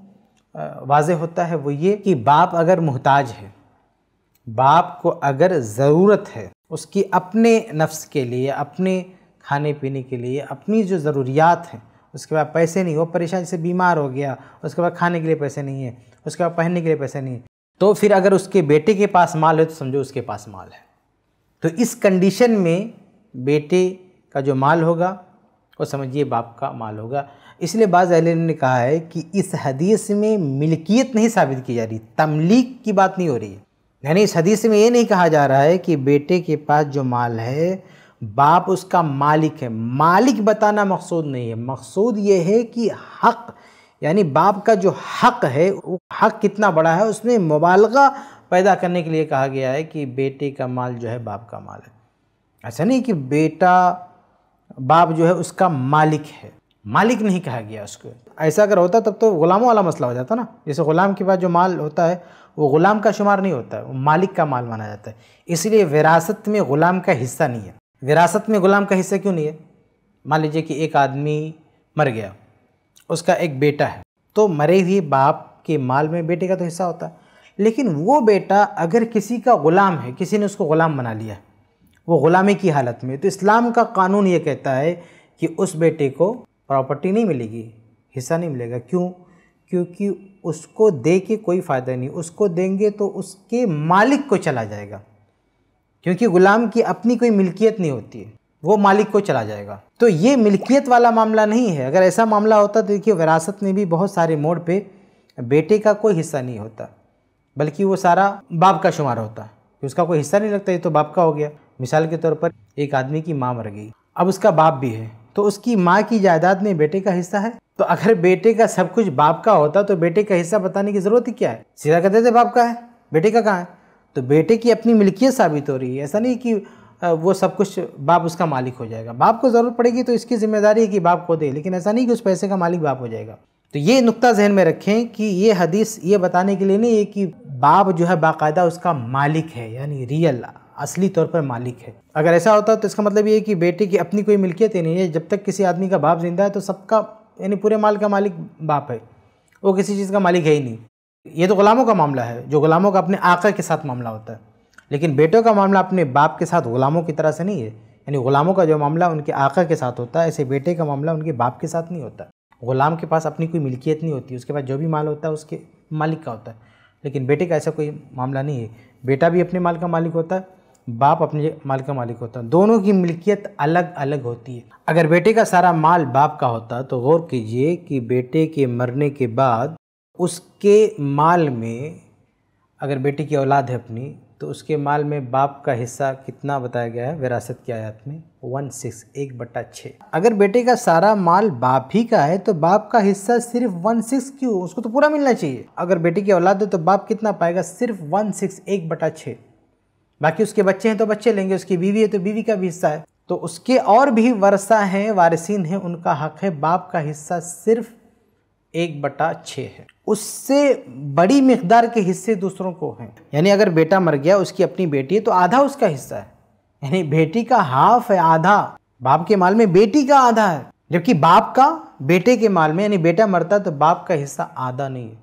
Speaker 1: वाज होता है वो ये कि बाप अगर मोहताज है बाप को अगर ज़रूरत है उसकी अपने नफ्स के लिए अपने खाने पीने के लिए अपनी जो ज़रूरियात हैं उसके बाद पैसे नहीं वो परेशान जैसे बीमार हो गया उसके बाद खाने के लिए पैसे नहीं है उसके बाद पहनने के लिए पैसे नहीं है तो फिर अगर उसके बेटे के पास माल है तो समझो उसके पास माल है तो इस कंडीशन में बेटे का जो माल होगा वो समझिए बाप का माल होगा इसलिए बाज़ अहल ने कहा है कि इस हदीस में मिल्कियत नहीं साबित की जा रही तमलीक की बात नहीं हो रही है यानी इस हदीस में ये नहीं कहा जा रहा है कि बेटे के पास जो माल है बाप उसका मालिक है मालिक बताना मकसूद नहीं है मकसूद ये है कि हक़ यानी बाप का जो हक़ है वो हक़ कितना बड़ा है उसमें मुबालगा पैदा करने के लिए कहा गया है कि बेटे का माल जो है बाप का माल है ऐसा नहीं कि बेटा बाप जो है उसका मालिक है मालिक नहीं कहा गया उसको ऐसा अगर होता तब तो ग़ुलामों वाला मसला हो जाता ना जैसे ग़ुलाम के पास जो माल होता है वो ग़ुलाम का शुमार नहीं होता है वो मालिक का माल माना जाता है इसलिए विरासत में ग़ुलाम का हिस्सा नहीं है विरासत में ग़ुलाम का हिस्सा क्यों नहीं है मान लीजिए कि एक आदमी मर गया उसका एक बेटा है तो मरे हुए बाप के माल में बेटे का तो हिस्सा होता है लेकिन वो बेटा अगर किसी का ग़ुलाम है किसी ने उसको ग़ुलाम बना लिया वो ग़ुलामी की हालत में तो इस्लाम का कानून ये कहता है कि उस बेटे को प्रॉपर्टी नहीं मिलेगी हिस्सा नहीं मिलेगा क्यों क्योंकि उसको दे के कोई फ़ायदा नहीं उसको देंगे तो उसके मालिक को चला जाएगा क्योंकि गुलाम की अपनी कोई मिल्कियत नहीं होती है वो मालिक को चला जाएगा तो ये मिल्कियत वाला मामला नहीं है अगर ऐसा मामला होता तो देखिए विरासत में भी बहुत सारे मोड़ पे बेटे का कोई हिस्सा नहीं होता बल्कि वो सारा बाप का शुमार होता है उसका कोई हिस्सा नहीं लगता ये तो बाप का हो गया मिसाल के तौर पर एक आदमी की माँ मर गई अब उसका बाप भी है तो उसकी माँ की जायदाद में बेटे का हिस्सा है तो अगर बेटे का सब कुछ बाप का होता तो बेटे का हिस्सा बताने की ज़रूरत ही क्या है सीधा कहते थे बाप का है बेटे का कहाँ है तो बेटे की अपनी मिल्कियत साबित हो रही है ऐसा नहीं कि वो सब कुछ बाप उसका मालिक हो जाएगा बाप को ज़रूरत पड़ेगी तो इसकी जिम्मेदारी है कि बाप को दे लेकिन ऐसा नहीं कि उस पैसे का मालिक बाप हो जाएगा तो ये नुक्ता जहन में रखें कि ये हदीस ये बताने के लिए नहीं है कि बाप जो है बाकायदा उसका मालिक है यानी रियल असली तौर पर मालिक है अगर ऐसा होता तो इसका मतलब ये है कि बेटे की अपनी कोई मिल्कियत ही नहीं है जब तक किसी आदमी का बाप जिंदा है तो सबका यानी पूरे माल का मालिक बाप है वो किसी चीज़ का मालिक है ही नहीं ये तो ग़ुलामों का मामला है जो ग़ुलामों का अपने आका के साथ मामला होता है लेकिन बेटों का मामला अपने बाप के साथ ग़ुलामों की तरह से नहीं है यानी ग़ुलामों का जो मामला उनके आका के साथ होता है ऐसे बेटे का मामला उनके बाप के साथ नहीं होता ग़ुलाम के पास अपनी कोई मिल्कियत नहीं होती उसके पास जो भी माल होता है उसके मालिक का होता है लेकिन बेटे का ऐसा कोई मामला नहीं है बेटा भी अपने माल का मालिक होता है बाप अपने माल का मालिक होता है दोनों की मिल्कियत अलग अलग होती है अगर बेटे का सारा माल बाप का होता तो गौर कीजिए कि बेटे के मरने के बाद उसके माल में अगर बेटी की औलाद है अपनी तो उसके माल में बाप का हिस्सा कितना बताया गया है विरासत की आयत में वन सिक्स एक बट्टा छः अगर बेटे का सारा माल बाप ही का है तो बाप का हिस्सा सिर्फ वन सिक्स क्यों उसको तो पूरा मिलना चाहिए अगर बेटी की औलाद है तो बाप कितना पाएगा सिर्फ वन सिक्स एक बटा छः बाकी उसके बच्चे हैं तो बच्चे लेंगे उसकी बीवी है तो बीवी का भी हिस्सा है तो उसके और भी वर्षा हैं वारसिन हैं उनका हक है बाप का हिस्सा सिर्फ एक बटा छः है उससे बड़ी मकदार के हिस्से दूसरों को हैं यानी अगर बेटा मर गया उसकी अपनी बेटी है तो आधा उसका हिस्सा है यानी बेटी का हाफ है आधा बाप के माल में बेटी का आधा है जबकि बाप का बेटे के माल में यानी बेटा मरता तो बाप का हिस्सा आधा नहीं है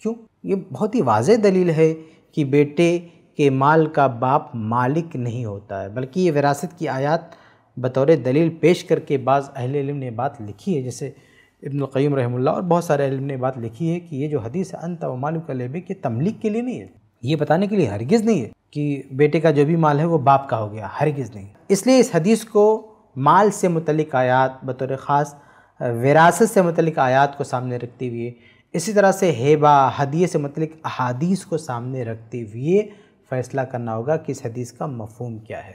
Speaker 1: क्यों ये बहुत ही वाज दलील है कि बेटे के माल का बाप मालिक नहीं होता है बल्कि ये विरासत की आयात बतौर दलील पेश करके बाज़ अहिल ने बात लिखी है जैसे इब्न रहमुल्ला और बहुत सारे इल्म ने बात लिखी है कि ये जो हदीस है अनत मालिक लेबे के तमलीक के लिए नहीं है ये बताने के लिए हरगिज़ नहीं है कि बेटे का जो भी माल है वो बाप का हो गया हरगिज़ नहीं इसलिए इस हदीस को माल से मुतलिक आयात बतौर ख़ास विरासत से मुतलिक आयात को सामने रखते हुए इसी तरह से हेबा हदिये से मुतलिक अहादीस को सामने रखते हुए फ़ैसला करना होगा कि इस हदीस का मफहम क्या है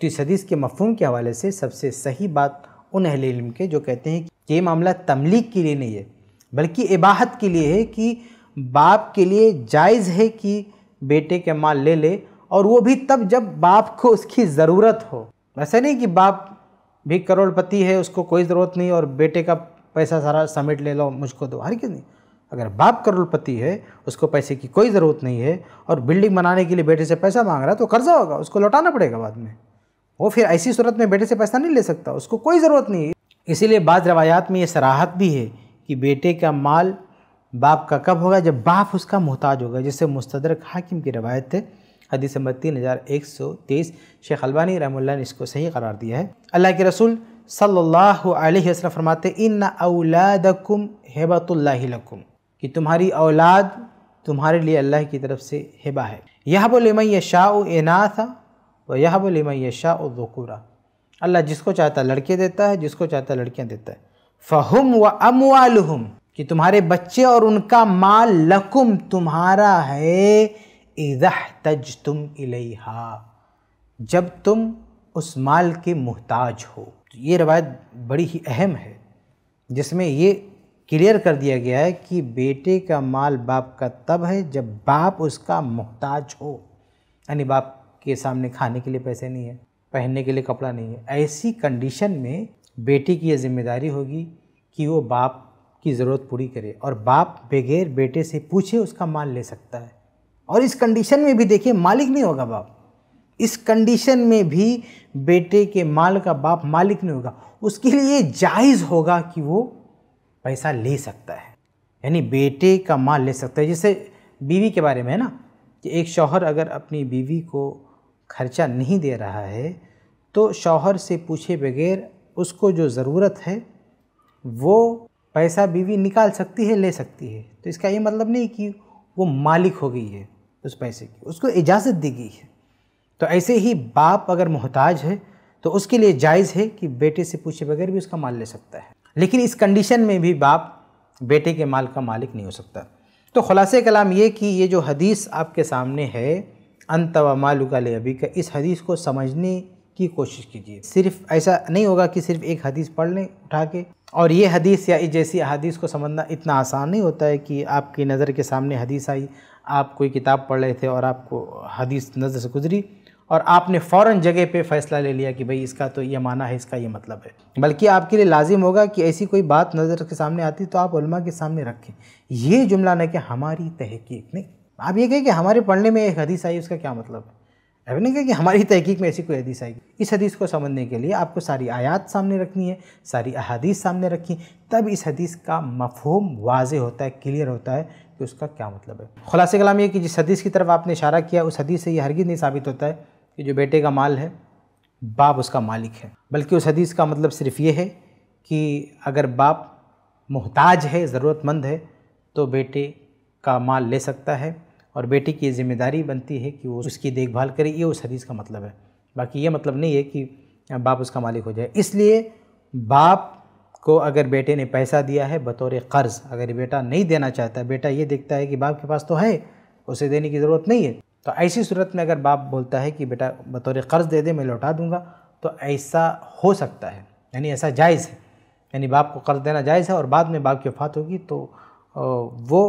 Speaker 1: तो इस हदीस के मफहम के हवाले से सबसे सही बात उन अहिल के जो कहते हैं कि ये मामला तमलीक के लिए नहीं है बल्कि इबाहत के लिए है कि बाप के लिए जायज़ है कि बेटे के माल ले ले और वो भी तब जब बाप को उसकी ज़रूरत हो ऐसा नहीं कि बाप भी करोड़पति है उसको कोई ज़रूरत नहीं और बेटे का पैसा सारा समेट ले लो मुझको दो हर किस नहीं अगर बाप करोड़पति है उसको पैसे की कोई ज़रूरत नहीं है और बिल्डिंग बनाने के लिए बेटे से पैसा मांग रहा है तो कर्जा होगा उसको लौटाना पड़ेगा बाद में वो फिर ऐसी सूरत में बेटे से पैसा नहीं ले सकता उसको कोई ज़रूरत नहीं है इसीलिए बाद रवायात में ये सराहत भी है कि बेटे का माल बाप का कब होगा जब बाप उसका मोहताज होगा जिससे मुस्तर हाकिम की रवायत है हदीस नंबर तीन हज़ार एक सौ तेईस शेख अलबानी रहमुल्ला ने इसको सही करार दिया है अल्लाह के रसूल सल्लल्लाहु फरमाते इन औलादकुम हेबतुल्लाकुम कि तुम्हारी औलाद तुम्हारे लिए अल्लाह की तरफ से हेबा है यह बोलेमय शाह था व यह बोलेमय शाह वकूरा अल्लाह जिसको चाहता लड़के देता है जिसको चाहता लड़कियाँ देता है फ़हुम व अमवालहम कि तुम्हारे बच्चे और उनका माल लकुम तुम्हारा है इज़ह तज तुम इलेहा जब तुम उस माल के मोहताज हो तो ये रवायत बड़ी ही अहम है जिसमें ये क्लियर कर दिया गया है कि बेटे का माल बाप का तब है जब बाप उसका मोहताज हो यानी बाप के सामने खाने के लिए पैसे नहीं है पहनने के लिए कपड़ा नहीं है ऐसी कंडीशन में बेटी की यह जिम्मेदारी होगी कि वो बाप की ज़रूरत पूरी करे और बाप बगैर बेटे से पूछे उसका माल ले सकता है और इस कंडीशन में भी देखिए मालिक नहीं होगा बाप इस कंडीशन में भी बेटे के माल का बाप मालिक नहीं होगा उसके लिए जायज़ होगा कि वो पैसा ले सकता है यानी बेटे का माल ले सकता है जैसे बीवी के बारे में है ना कि एक शौहर अगर अपनी बीवी को खर्चा नहीं दे रहा है तो शौहर से पूछे बगैर उसको जो ज़रूरत है वो पैसा बीवी निकाल सकती है ले सकती है तो इसका ये मतलब नहीं कि वो मालिक हो गई है उस पैसे की उसको इजाज़त दी गई है तो ऐसे ही बाप अगर मोहताज है तो उसके लिए जायज़ है कि बेटे से पूछे बगैर भी उसका माल ले सकता है लेकिन इस कंडीशन में भी बाप बेटे के माल का मालिक नहीं हो सकता तो ख़ुलासे कलाम ये कि ये जो हदीस आपके सामने है अंतवा व मालुकाल अभी का इस हदीस को समझने की कोशिश कीजिए सिर्फ ऐसा नहीं होगा कि सिर्फ एक हदीस पढ़ लें उठा के और ये हदीस या जैसी हदीस को समझना इतना आसान नहीं होता है कि आपकी नज़र के सामने हदीस आई आप कोई किताब पढ़ रहे थे और आपको हदीस नज़र से गुजरी और आपने फ़ौर जगह पे फ़ैसला ले लिया कि भाई इसका तो ये माना है इसका ये मतलब है बल्कि आपके लिए लाजिम होगा कि ऐसी कोई बात नज़र के सामने आती तो आप के सामने रखें ये जुमला न कि हमारी तहकीक नहीं आप ये कहें कि हमारे पढ़ने में एक हदीस आई उसका क्या मतलब है अब नहीं कहें कि हमारी तहकीक में ऐसी कोई हदीस आएगी इस हदीस को समझने के लिए आपको सारी आयात सामने रखनी है सारी अहदीस सामने रखी तब इस हदीस का मफहम वाज होता है क्लियर होता है कि उसका क्या मतलब है खुलासे कलाम ये कि जिस हदीस की तरफ आपने इशारा किया उस हदीस से ये हरगिज़ नहीं साबित होता है कि जो बेटे का माल है बाप उसका मालिक है बल्कि उस हदीस का मतलब सिर्फ ये है कि अगर बाप मोहताज है ज़रूरतमंद है तो बेटे का माल ले सकता है और बेटी की जिम्मेदारी बनती है कि वो उसकी देखभाल करे ये उस हदीस का मतलब है बाकी ये मतलब नहीं है कि बाप उसका मालिक हो जाए इसलिए बाप को अगर बेटे ने पैसा दिया है बतौर कर्ज़ अगर बेटा नहीं देना चाहता बेटा ये देखता है कि बाप के पास तो है उसे देने की ज़रूरत नहीं है तो ऐसी सूरत में अगर बाप बोलता है कि बेटा बतौर कर्ज़ दे दे मैं लौटा दूँगा तो ऐसा हो सकता है यानी ऐसा जायज़ है यानी बाप को कर्ज़ देना जायज़ है और बाद में बाप की वफात होगी तो वो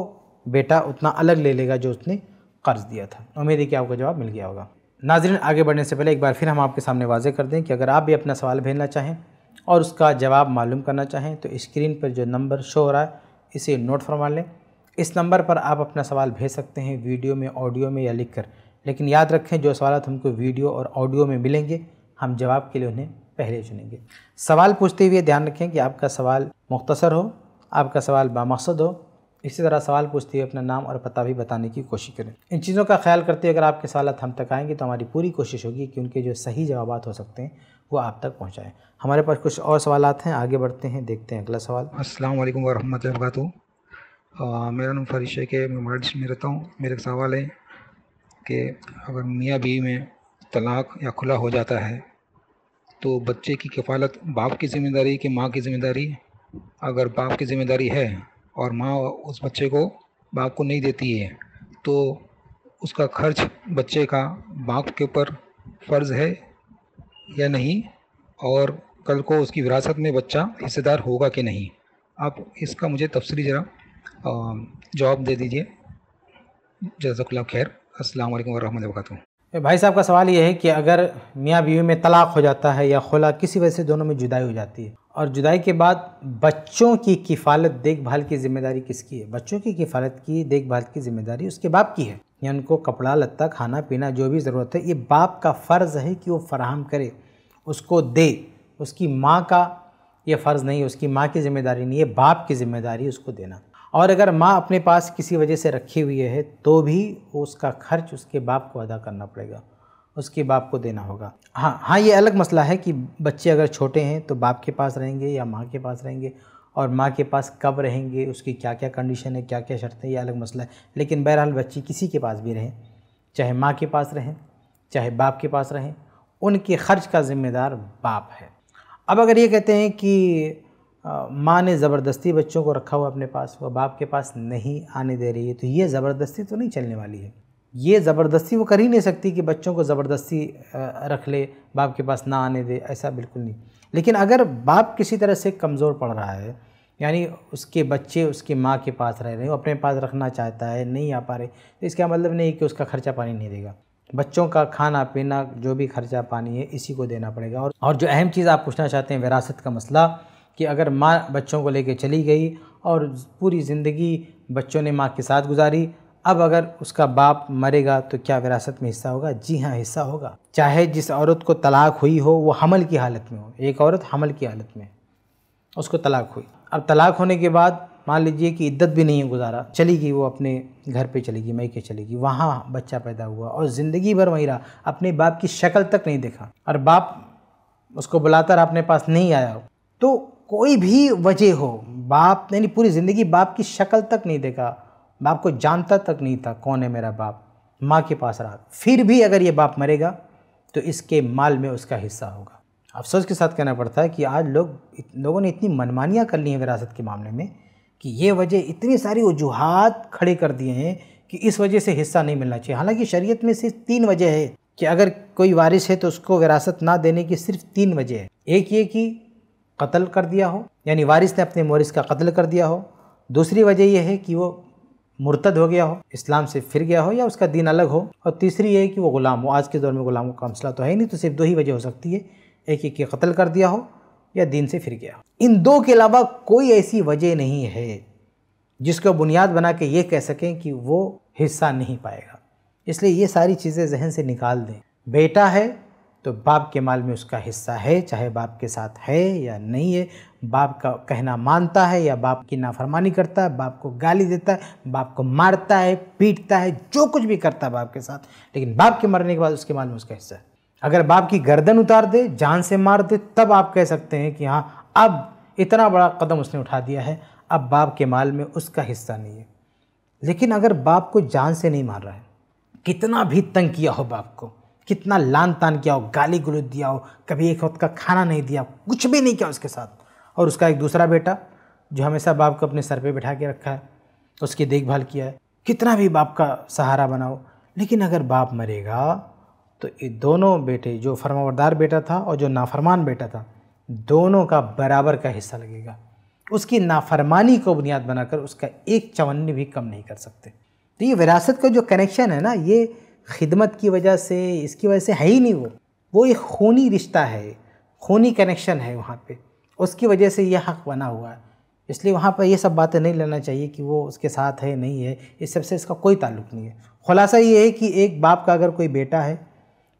Speaker 1: बेटा उतना अलग ले लेगा जो उसने कर्ज़ दिया था तो उम्मीद है कि आपको जवाब मिल गया होगा नाजरन आगे बढ़ने से पहले एक बार फिर हम आपके सामने वाजे कर दें कि अगर आप भी अपना सवाल भेजना चाहें और उसका जवाब मालूम करना चाहें तो स्क्रीन पर जो नंबर शो हो रहा है इसे नोट फरमा लें इस नंबर पर आप अपना सवाल भेज सकते हैं वीडियो में ऑडियो में या लिख कर लेकिन याद रखें जो सवाल हमको वीडियो और ऑडियो में मिलेंगे हम जवाब के लिए उन्हें पहले चुनेंगे सवाल पूछते हुए ध्यान रखें कि आपका सवाल मुख्तसर हो आपका सवाल बामकसद हो इसी तरह सवाल पूछते हुए अपना नाम और पता भी बताने की कोशिश करें इन चीज़ों का ख्याल करते हुए अगर आपके सवालत हम तक आएंगे तो हमारी पूरी कोशिश होगी कि उनके जो सही जवाब हो सकते हैं वो आप तक पहुँचाएँ हमारे पास कुछ और सवाल हैं आगे बढ़ते हैं
Speaker 3: देखते हैं अगला सवाल असल वरहमल वर्क मेरा नाम फरिश है कि मैं मार्च में रहता हूँ मेरा सवाल है कि अगर मियाँ बीवी में तलाक या खुला हो जाता है तो बच्चे की कफालत बाप की ज़िम्मेदारी कि माँ की ज़िम्मेदारी अगर बाप की ज़िम्मेदारी है और माँ उस बच्चे को बाप को नहीं देती है तो उसका खर्च बच्चे का बाप के ऊपर फ़र्ज़ है या नहीं और कल को उसकी विरासत में बच्चा हिस्सेदार होगा कि नहीं आप इसका मुझे तफसली ज़रा जवाब दे दीजिए जजाकल्ला खैर अस्सलाम वालेकुम वरहमल
Speaker 1: तो भाई साहब का सवाल यह है कि अगर मियाँ बीवी में तलाक़ हो जाता है या खुला किसी वजह से दोनों में जुदाई हो जाती है और जुदाई के बाद बच्चों की किफ़ालत देखभाल की जिम्मेदारी किसकी है बच्चों की किफ़ालत की देखभाल की जिम्मेदारी उसके बाप की है या उनको कपड़ा लत्ता खाना पीना जो भी ज़रूरत है ये बाप का फ़र्ज़ है कि वो फराहम करे उसको दे उसकी माँ का ये फ़र्ज़ नहीं है उसकी माँ की जिम्मेदारी नहीं है बाप की जिम्मेदारी उसको देना और अगर माँ अपने पास किसी वजह से रखी हुई है तो भी उसका खर्च उसके बाप को अदा करना पड़ेगा उसके बाप को देना होगा हाँ हाँ ये अलग मसला है कि बच्चे अगर छोटे हैं तो बाप के पास रहेंगे या माँ के पास रहेंगे और माँ के पास कब रहेंगे उसकी क्या क्या कंडीशन है क्या क्या शर्तें ये अलग मसला है लेकिन बहरहाल बच्चे किसी के पास भी रहें चाहे माँ के पास रहें चाहे बाप के पास रहें उनके खर्च का ज़िम्मेदार बाप है अब अगर ये कहते हैं कि माँ ने ज़बरदस्ती बच्चों को रखा हुआ अपने पास वह बाप के पास नहीं आने दे रही है तो ये ज़बरदस्ती तो नहीं चलने वाली है ये ज़बरदस्ती वो कर ही नहीं सकती कि बच्चों को ज़बरदस्ती रख ले बाप के पास ना आने दे ऐसा बिल्कुल नहीं लेकिन अगर बाप किसी तरह से कमज़ोर पड़ रहा है यानी उसके बच्चे उसकी माँ के पास रह रहे हैं अपने पास रखना चाहता है नहीं आ पा रहे तो इसका मतलब नहीं कि उसका खर्चा पानी नहीं देगा बच्चों का खाना पीना जो भी खर्चा पानी है इसी को देना पड़ेगा और और जो अहम चीज़ आप पूछना चाहते हैं विरासत का मसला कि अगर माँ बच्चों को लेके चली गई और पूरी ज़िंदगी बच्चों ने माँ के साथ गुजारी अब अगर उसका बाप मरेगा तो क्या विरासत में हिस्सा होगा जी हाँ हिस्सा होगा चाहे जिस औरत को तलाक हुई हो वो हमल की हालत में हो एक औरत हमल की हालत में उसको तलाक हुई अब तलाक होने के बाद मान लीजिए कि इद्दत भी नहीं गुजारा चली गई वो अपने घर पे चली गई मई के चली गई वहाँ बच्चा पैदा हुआ और ज़िंदगी भर वहीं रहा अपने बाप की शक्ल तक नहीं देखा और बाप उसको बुलाता रहा अपने पास नहीं आया हो तो कोई भी वजह हो बाप यानी पूरी ज़िंदगी बाप की शक्ल तक नहीं देखा बाप को जानता तक नहीं था कौन है मेरा बाप माँ के पास रहा फिर भी अगर ये बाप मरेगा तो इसके माल में उसका हिस्सा होगा अफसोस के साथ कहना पड़ता है कि आज लोग लोगों ने इतनी मनमानियाँ कर ली हैं विरासत के मामले में कि ये वजह इतनी सारी वजूहत खड़े कर दिए हैं कि इस वजह से हिस्सा नहीं मिलना चाहिए हालांकि शरीयत में सिर्फ तीन वजह है कि अगर कोई वारिस है तो उसको विरासत ना देने की सिर्फ तीन वजह है एक ये कि कत्ल कर दिया हो यानी वारिस ने अपने मोरिस का कत्ल कर दिया हो दूसरी वजह यह है कि वो मुर्तद हो गया हो इस्लाम से फिर गया हो या उसका दिन अलग हो और तीसरी ये कि वो ग़ुलाम हो आज के दौर में ग़ुलामों का मसला तो है नहीं तो सिर्फ दो ही वजह हो सकती है एक एक के कत्ल कर दिया हो या दीन से फिर गया हो इन दो के अलावा कोई ऐसी वजह नहीं है जिसको बुनियाद बना के ये कह सकें कि वो हिस्सा नहीं पाएगा इसलिए ये सारी चीज़ें जहन से निकाल दें बेटा है तो बाप के माल में उसका हिस्सा है चाहे बाप के साथ है या नहीं है बाप का कहना मानता है या बाप की नाफरमानी करता है बाप को गाली देता है बाप को मारता है पीटता है जो कुछ भी करता है बाप के साथ लेकिन बाप के मरने के बाद उसके माल में उसका हिस्सा है अगर बाप की गर्दन उतार दे जान से मार दे तब आप कह सकते हैं कि हाँ अब इतना बड़ा कदम उसने उठा दिया है अब बाप के माल में उसका हिस्सा नहीं है लेकिन अगर बाप को जान से नहीं मार रहा है कितना भी तंग किया हो बाप को कितना लान तान किया हो गाली गुलूद दिया हो कभी एक वक्त का खाना नहीं दिया कुछ भी नहीं किया उसके साथ और उसका एक दूसरा बेटा जो हमेशा बाप को अपने सर पे बैठा के रखा है उसकी देखभाल किया है कितना भी बाप का सहारा बनाओ लेकिन अगर बाप मरेगा तो ये दोनों बेटे जो फरमावरदार बेटा था और जो नाफरमान बेटा था दोनों का बराबर का हिस्सा लगेगा उसकी नाफरमानी को बुनियाद बनाकर उसका एक चवन्नी भी कम नहीं कर सकते तो ये विरासत का जो कनेक्शन है ना ये खिदमत की वजह से इसकी वजह से है ही नहीं वो वो एक खूनी रिश्ता है खूनी कनेक्शन है वहाँ पे उसकी वजह से ये हक़ बना हुआ है इसलिए वहाँ पर ये सब बातें नहीं लेना चाहिए कि वो उसके साथ है नहीं है इस सबसे इसका कोई ताल्लुक नहीं है खुलासा ये है कि एक बाप का अगर कोई बेटा है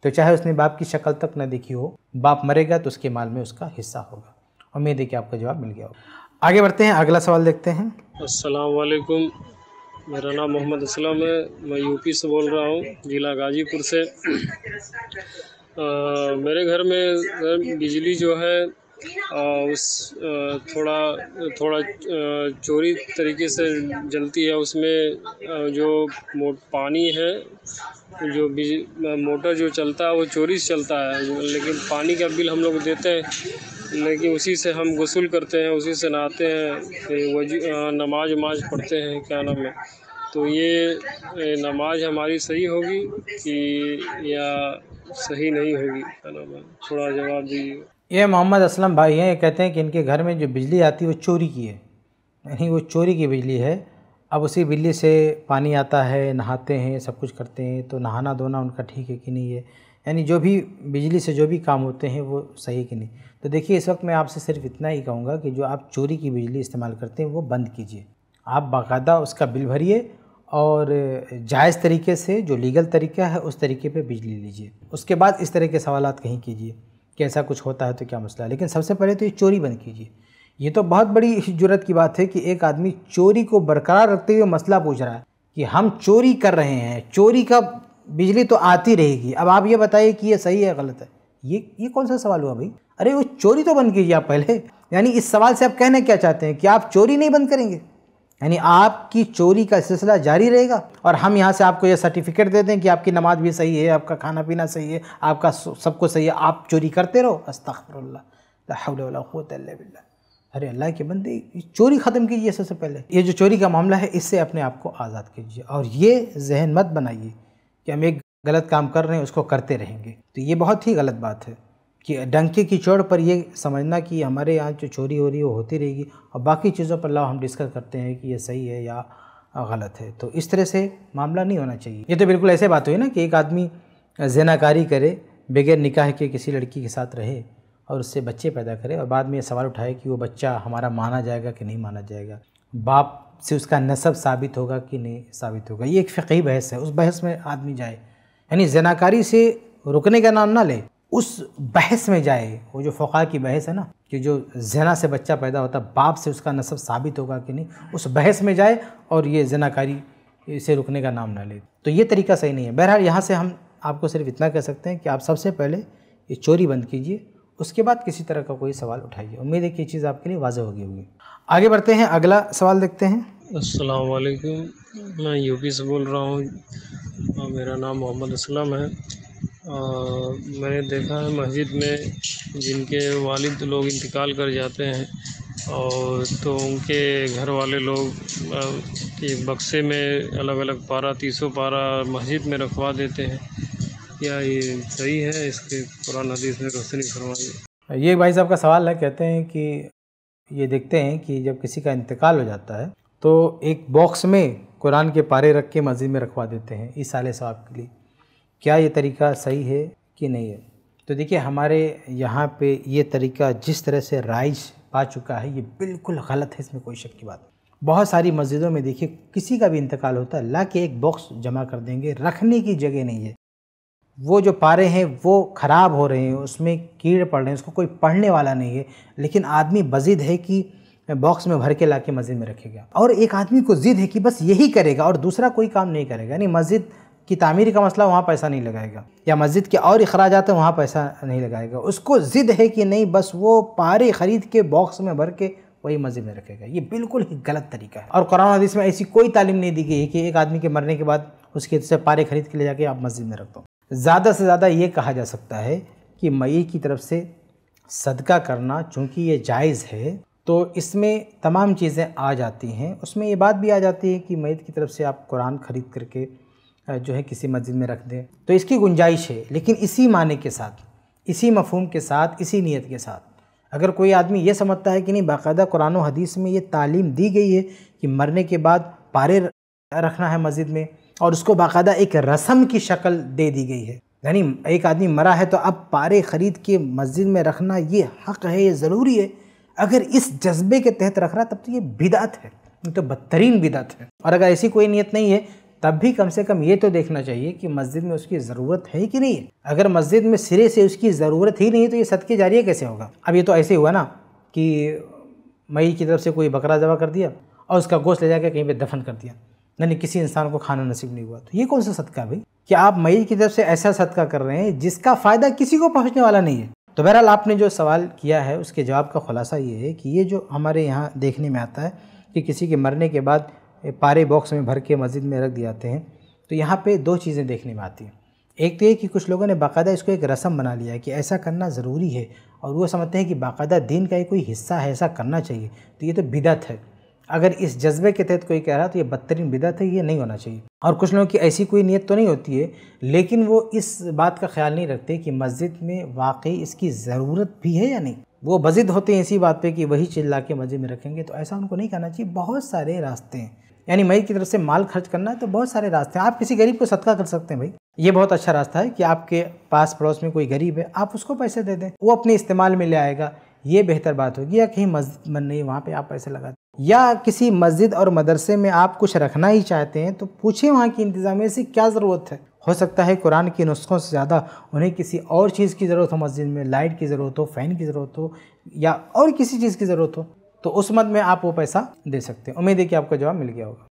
Speaker 1: तो चाहे उसने बाप की शक्ल तक न देखी हो बाप मरेगा तो उसके माल में उसका हिस्सा होगा उम्मीद है कि आपका जवाब मिल गया होगा आगे बढ़ते हैं अगला सवाल देखते हैं
Speaker 2: वालेकुम मेरा नाम मोहम्मद असलम है मैं यूपी से बोल रहा हूँ ज़िला गाजीपुर से आ, मेरे घर में बिजली जो है उस थोड़ा थोड़ा चोरी तरीके से जलती है उसमें जो मोट पानी है जो बिज मोटर जो चलता है वो चोरी से चलता है लेकिन पानी का बिल हम लोग देते हैं लेकिन उसी से हम गसूल करते हैं उसी से नहाते हैं वज नमाज उमाज पढ़ते हैं क्या नाम है तो ये नमाज हमारी सही होगी कि या सही नहीं होगी क्या नाम है थोड़ा जवाब दीजिए
Speaker 1: ये मोहम्मद असलम भाई हैं ये कहते हैं कि इनके घर में जो बिजली आती है वो चोरी की है यानी वो चोरी की बिजली है अब उसी बिजली से पानी आता है नहाते हैं सब कुछ करते हैं तो नहाना धोना उनका ठीक है कि नहीं है यानी जो भी बिजली से जो भी काम होते हैं वो सही कि नहीं तो देखिए इस वक्त मैं आपसे सिर्फ इतना ही कहूँगा कि जो आप चोरी की बिजली इस्तेमाल करते हैं वो बंद कीजिए आप बाकायदा उसका बिल भरिए और जायज़ तरीके से जो लीगल तरीका है उस तरीके पे बिजली लीजिए उसके बाद इस तरह के सवाल कहीं कीजिए कि ऐसा कुछ होता है तो क्या मसला है लेकिन सबसे पहले तो ये चोरी बंद कीजिए ये तो बहुत बड़ी [laughs] जरूरत की बात है कि एक आदमी चोरी को बरकरार रखते हुए मसला पूछ रहा है कि हम चोरी कर रहे हैं चोरी का बिजली तो आती रहेगी अब आप ये बताइए कि ये सही है गलत है ये ये कौन सा सवाल हुआ भाई अरे वो चोरी तो बंद कीजिए आप पहले यानी इस सवाल से आप कहना क्या चाहते हैं कि आप चोरी नहीं बंद करेंगे यानी आपकी चोरी का सिलसिला जारी रहेगा और हम यहाँ से आपको यह सर्टिफिकेट दे दें कि आपकी नमाज भी सही है आपका खाना पीना सही है आपका सब कुछ सही है आप चोरी करते रहो अस्तफ़रल्ला अरे अल्लाह के बंदे चोरी ख़त्म कीजिए सबसे पहले ये जो चोरी का मामला है इससे अपने आप को आज़ाद कीजिए और ये जहन मत बनाइए कि हम एक गलत काम कर रहे हैं उसको करते रहेंगे तो ये बहुत ही गलत बात है कि डंके की चौड़ पर ये समझना कि हमारे यहाँ जो चोरी हो रही है वो होती रहेगी और बाकी चीज़ों पर लाओ हम डिस्कस करते हैं कि ये सही है या गलत है तो इस तरह से मामला नहीं होना चाहिए ये तो बिल्कुल ऐसे बात हुई ना कि एक आदमी जेनाकारी करे बगैर निकाह के किसी लड़की के साथ रहे और उससे बच्चे पैदा करे और बाद में ये सवाल उठाए कि वो बच्चा हमारा माना जाएगा कि नहीं माना जाएगा बाप से उसका नसब साबित होगा कि नहीं साबित होगा ये एक फ़ी बहस है उस बहस में आदमी जाए यानी जनाकारी से रुकने का नाम ना ले उस बहस में जाए वो जो फ़ा की बहस है ना कि जो जना से बच्चा पैदा होता है बाप से उसका नसब साबित होगा कि नहीं उस बहस में जाए और ये जनाकारी इसे रुकने का नाम ना ले तो ये तरीका सही नहीं है बहरहाल यहाँ से हम आपको सिर्फ इतना कह सकते हैं कि आप सबसे पहले ये चोरी बंद कीजिए उसके बाद किसी तरह का कोई सवाल उठाइए उम्मीद है कि ये चीज़ आपके लिए वाजह होगी होगी आगे बढ़ते हैं अगला सवाल देखते हैं
Speaker 2: असलकुम मैं यूपी से बोल रहा हूँ मेरा नाम मोहम्मद असलम है मैंने देखा है मस्जिद में जिनके वालिद लोग इंतकाल कर जाते हैं और तो उनके घर वाले लोग एक बक्से में अलग अलग पारा तीसों पारा मस्जिद में रखवा देते हैं क्या ये सही है इसके कुरान हदीस में रोशनी फरमाई
Speaker 1: ये भाई साहब का सवाल है कहते हैं कि ये देखते हैं कि जब किसी का इंतकाल हो जाता है तो एक बॉक्स में कुरान के पारे रख के मस्जिद में रखवा देते हैं इस साले सवाब के लिए क्या ये तरीका सही है कि नहीं है तो देखिए हमारे यहाँ पे ये तरीका जिस तरह से राइज पा चुका है ये बिल्कुल गलत है इसमें कोई शक की बात बहुत सारी मस्जिदों में देखिए किसी का भी इंतकाल होता है ला के एक बॉक्स जमा कर देंगे रखने की जगह नहीं है वो जो पारे हैं वो ख़राब हो रहे हैं उसमें कीड़े पड़ रहे हैं उसको कोई पढ़ने वाला नहीं है लेकिन आदमी बजिद है कि बॉक्स में भर के ला के मस्जिद में रखेगा और एक आदमी को जिद है कि बस यही करेगा और दूसरा कोई काम नहीं करेगा यानी मस्जिद कि तामीर का मसला वहाँ पैसा नहीं लगाएगा या मस्जिद के और अखराज आते हैं वहाँ पैसा नहीं लगाएगा उसको ज़िद है कि नहीं बस वो पारे ख़रीद के बॉक्स में भर के वही मस्जिद में रखेगा ये बिल्कुल ही गलत तरीका है और कुरान हदीस में ऐसी कोई तालीम नहीं दी गई है कि एक आदमी के मरने के बाद उसके से पारे ख़रीद के ले जाके आप मस्जिद में रख दो ज़्यादा से ज़्यादा ये कहा जा सकता है कि मई की तरफ से सदका करना चूँकि ये जायज़ है तो इसमें तमाम चीज़ें आ जाती हैं उसमें ये बात भी आ जाती है कि मैत की तरफ से आप कुरान ख़रीद करके जो है किसी मस्जिद में रख दें तो इसकी गुंजाइश है लेकिन इसी माने के साथ इसी मफहम के साथ इसी नीयत के साथ अगर कोई आदमी ये समझता है कि नहीं बाकायदा कुरान हदीस में ये तालीम दी गई है कि मरने के बाद पारे रखना है मस्जिद में और उसको बाकायदा एक रस्म की शक्ल दे दी गई है यानी एक आदमी मरा है तो अब पारे ख़रीद के मस्जिद में रखना ये हक़ है ये ज़रूरी है अगर इस जज्बे के तहत रख रहा तब तो ये बिदात है तो बदतरीन बिदात है और अगर ऐसी कोई नीयत नहीं है तब भी कम से कम ये तो देखना चाहिए कि मस्जिद में उसकी ज़रूरत है कि नहीं है अगर मस्जिद में सिरे से उसकी ज़रूरत ही नहीं तो ये सदके जारी कैसे होगा अब ये तो ऐसे हुआ ना कि मई की तरफ से कोई बकरा जमा कर दिया और उसका गोश्त ले जाकर कहीं पर दफन कर दिया यानी किसी इंसान को खाना नसीब नहीं हुआ तो ये कौन सा सदका भाई कि आप मई की तरफ से ऐसा सदका कर रहे हैं जिसका फ़ायदा किसी को पहुँचने वाला नहीं है तो बहरहाल आपने जो सवाल किया है उसके जवाब का ख़ुलासा ये है कि ये जो हमारे यहाँ देखने में आता है कि किसी के मरने के बाद पारे बॉक्स में भर के मस्जिद में रख दिए जाते हैं तो यहाँ पे दो चीज़ें देखने में आती हैं एक तो ये कि कुछ लोगों ने बाकायदा इसको एक रस्म बना लिया है कि ऐसा करना ज़रूरी है और वो समझते हैं कि बाकायदा दिन का ही कोई हिस्सा है ऐसा करना चाहिए तो ये तो बिदत है अगर इस जज्बे के तहत कोई कह रहा है तो ये बदतरीन बिदत है ये नहीं होना चाहिए और कुछ लोगों की ऐसी कोई नीयत तो नहीं होती है लेकिन वो इस बात का ख्याल नहीं रखते कि मस्जिद में वाकई इसकी ज़रूरत भी है या नहीं वो बजिद होते हैं इसी बात पे कि वही चिल्ला के मस्जिद में रखेंगे तो ऐसा उनको नहीं करना चाहिए बहुत सारे रास्ते हैं यानी मई की तरफ से माल खर्च करना है तो बहुत सारे रास्ते हैं आप किसी गरीब को सदका कर सकते हैं भाई ये बहुत अच्छा रास्ता है कि आपके पास पड़ोस में कोई गरीब है आप उसको पैसे दे दें वो अपने इस्तेमाल में ले आएगा ये बेहतर बात होगी या कहीं मस्जिद बन रही वहाँ पर आप पैसे लगा दें या किसी मस्जिद और मदरसे में आप कुछ रखना ही चाहते हैं तो पूछें वहाँ की इंतज़ामिया से क्या ज़रूरत है हो सकता है कुरान के नुस्खों से ज़्यादा उन्हें किसी और चीज़ की ज़रूरत हो मस्जिद में लाइट की ज़रूरत हो फ़ैन की ज़रूरत हो या और किसी चीज़ की ज़रूरत हो तो उस मद में आप वो पैसा दे सकते हैं उम्मीद है कि आपका जवाब मिल गया होगा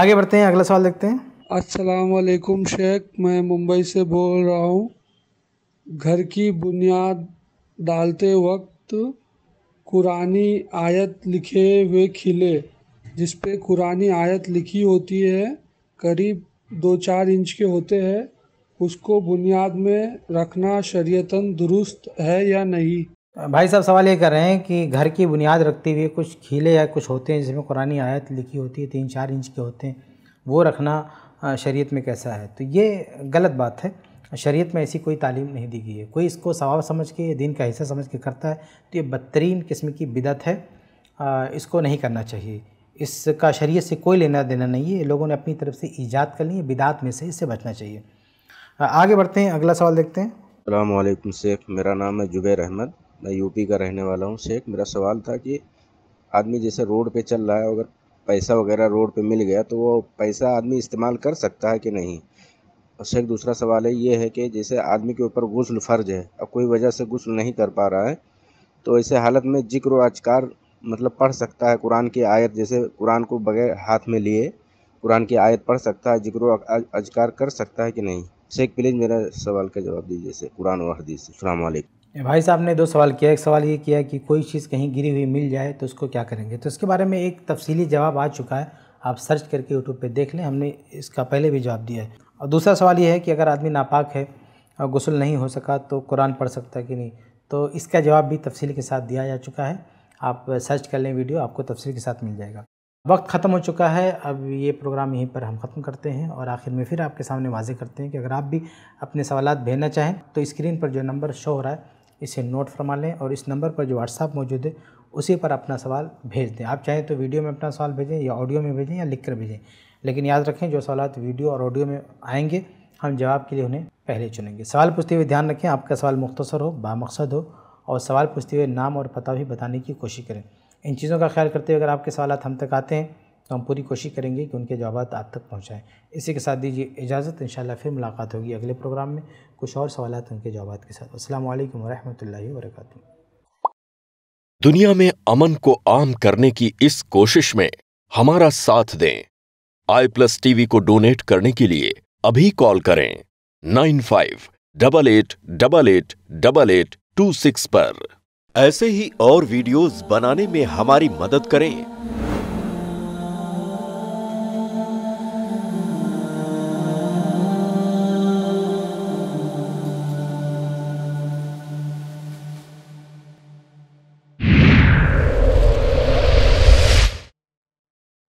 Speaker 1: आगे बढ़ते हैं अगला सवाल देखते हैं असलम शेख मैं मुंबई से बोल रहा हूँ घर की
Speaker 2: बुनियाद डालते वक्त कुरानी आयत लिखे हुए खिले जिस पे कुरानी आयत लिखी होती है करीब दो चार इंच के होते हैं उसको बुनियाद में रखना शरीयतन
Speaker 1: दुरुस्त है या नहीं भाई साहब सवाल ये कर रहे हैं कि घर की बुनियाद रखते हुए कुछ खीले या कुछ होते हैं जिसमें कुरानी आयत लिखी होती है तीन चार इंच के होते हैं वो रखना शरीयत में कैसा है तो ये गलत बात है शरीयत में ऐसी कोई तालीम नहीं दी गई है कोई इसको सवाब समझ के दिन का हिस्सा समझ के करता है तो ये बदतरीन किस्म की बिदत है इसको नहीं करना चाहिए इसका शरीयत से कोई लेना देना नहीं है लोगों ने अपनी तरफ से ईजाद कर ली है बिदात में से इससे बचना चाहिए आगे बढ़ते हैं अगला सवाल देखते हैं
Speaker 2: अल्लाम शेख
Speaker 1: मेरा नाम है जुबैर अहमद मैं यूपी का रहने वाला हूँ शेख मेरा सवाल था कि आदमी जैसे रोड पे चल रहा है अगर पैसा वगैरह रोड पे मिल गया तो वो पैसा आदमी इस्तेमाल कर सकता है कि नहीं और शेख दूसरा सवाल है ये है कि जैसे आदमी के ऊपर गुसल फ़र्ज है अब कोई वजह से गसल नहीं कर पा रहा है तो ऐसे हालत में जिक्र अजकार मतलब पढ़ सकता है कुरान की आयत जैसे कुरान को बगैर हाथ में लिए कुरान की आयत पढ़ सकता है जिक्र अजकार कर सकता है कि नहीं शेख प्लीज़ मेरा सवाल का जवाब दीजिए से कुरान और हदीस अलैक्म भाई साहब ने दो सवाल किया एक सवाल ये किया कि कोई चीज़ कहीं गिरी हुई मिल जाए तो उसको क्या करेंगे तो इसके बारे में एक तफसीली जवाब आ चुका है आप सर्च करके यूट्यूब पे देख लें हमने इसका पहले भी जवाब दिया है और दूसरा सवाल ये है कि अगर आदमी नापाक है और गसल नहीं हो सका तो कुरान पढ़ सकता कि नहीं तो इसका जवाब भी तफसील के साथ दिया जा चुका है आप सर्च कर लें वीडियो आपको तफसील के साथ मिल जाएगा वक्त ख़त्म हो चुका है अब ये प्रोग्राम यहीं पर हम ख़त्म करते हैं और आखिर में फिर आपके सामने वाजे करते हैं कि अगर आप भी अपने सवाल भेजना चाहें तो स्क्रीन पर जो नंबर शो हो रहा है इसे नोट फरमा लें और इस नंबर पर जो व्हाट्सअप मौजूद है उसी पर अपना सवाल भेज दें आप चाहें तो वीडियो में अपना सवाल भेजें या ऑडियो में भेजें या लिख कर भेजें लेकिन याद रखें जो सवाल वीडियो और ऑडियो में आएंगे हम जवाब के लिए उन्हें पहले चुनेंगे सवाल पूछते हुए ध्यान रखें आपका सवाल मुख्तसर हो बामकसद हो और सवाल पूछते हुए नाम और पता भी बताने की कोशिश करें इन चीज़ों का ख्याल करते हुए अगर आपके सवाल हम तक आते हैं तो हम पूरी कोशिश करेंगे कि उनके जवाब आप तक पहुँचाएँ इसी के साथ दीजिए इजाज़त इन फिर मुलाकात होगी अगले प्रोग्राम में कुछ और सवाल तो उनके जवाब के साथ असल वरहमल वरक
Speaker 2: दुनिया में अमन को आम करने की इस कोशिश में हमारा साथ दें आई प्लस टीवी को डोनेट करने के लिए अभी कॉल करें nine five double eight double eight double eight two six पर ऐसे ही और वीडियोस बनाने में हमारी मदद
Speaker 3: करें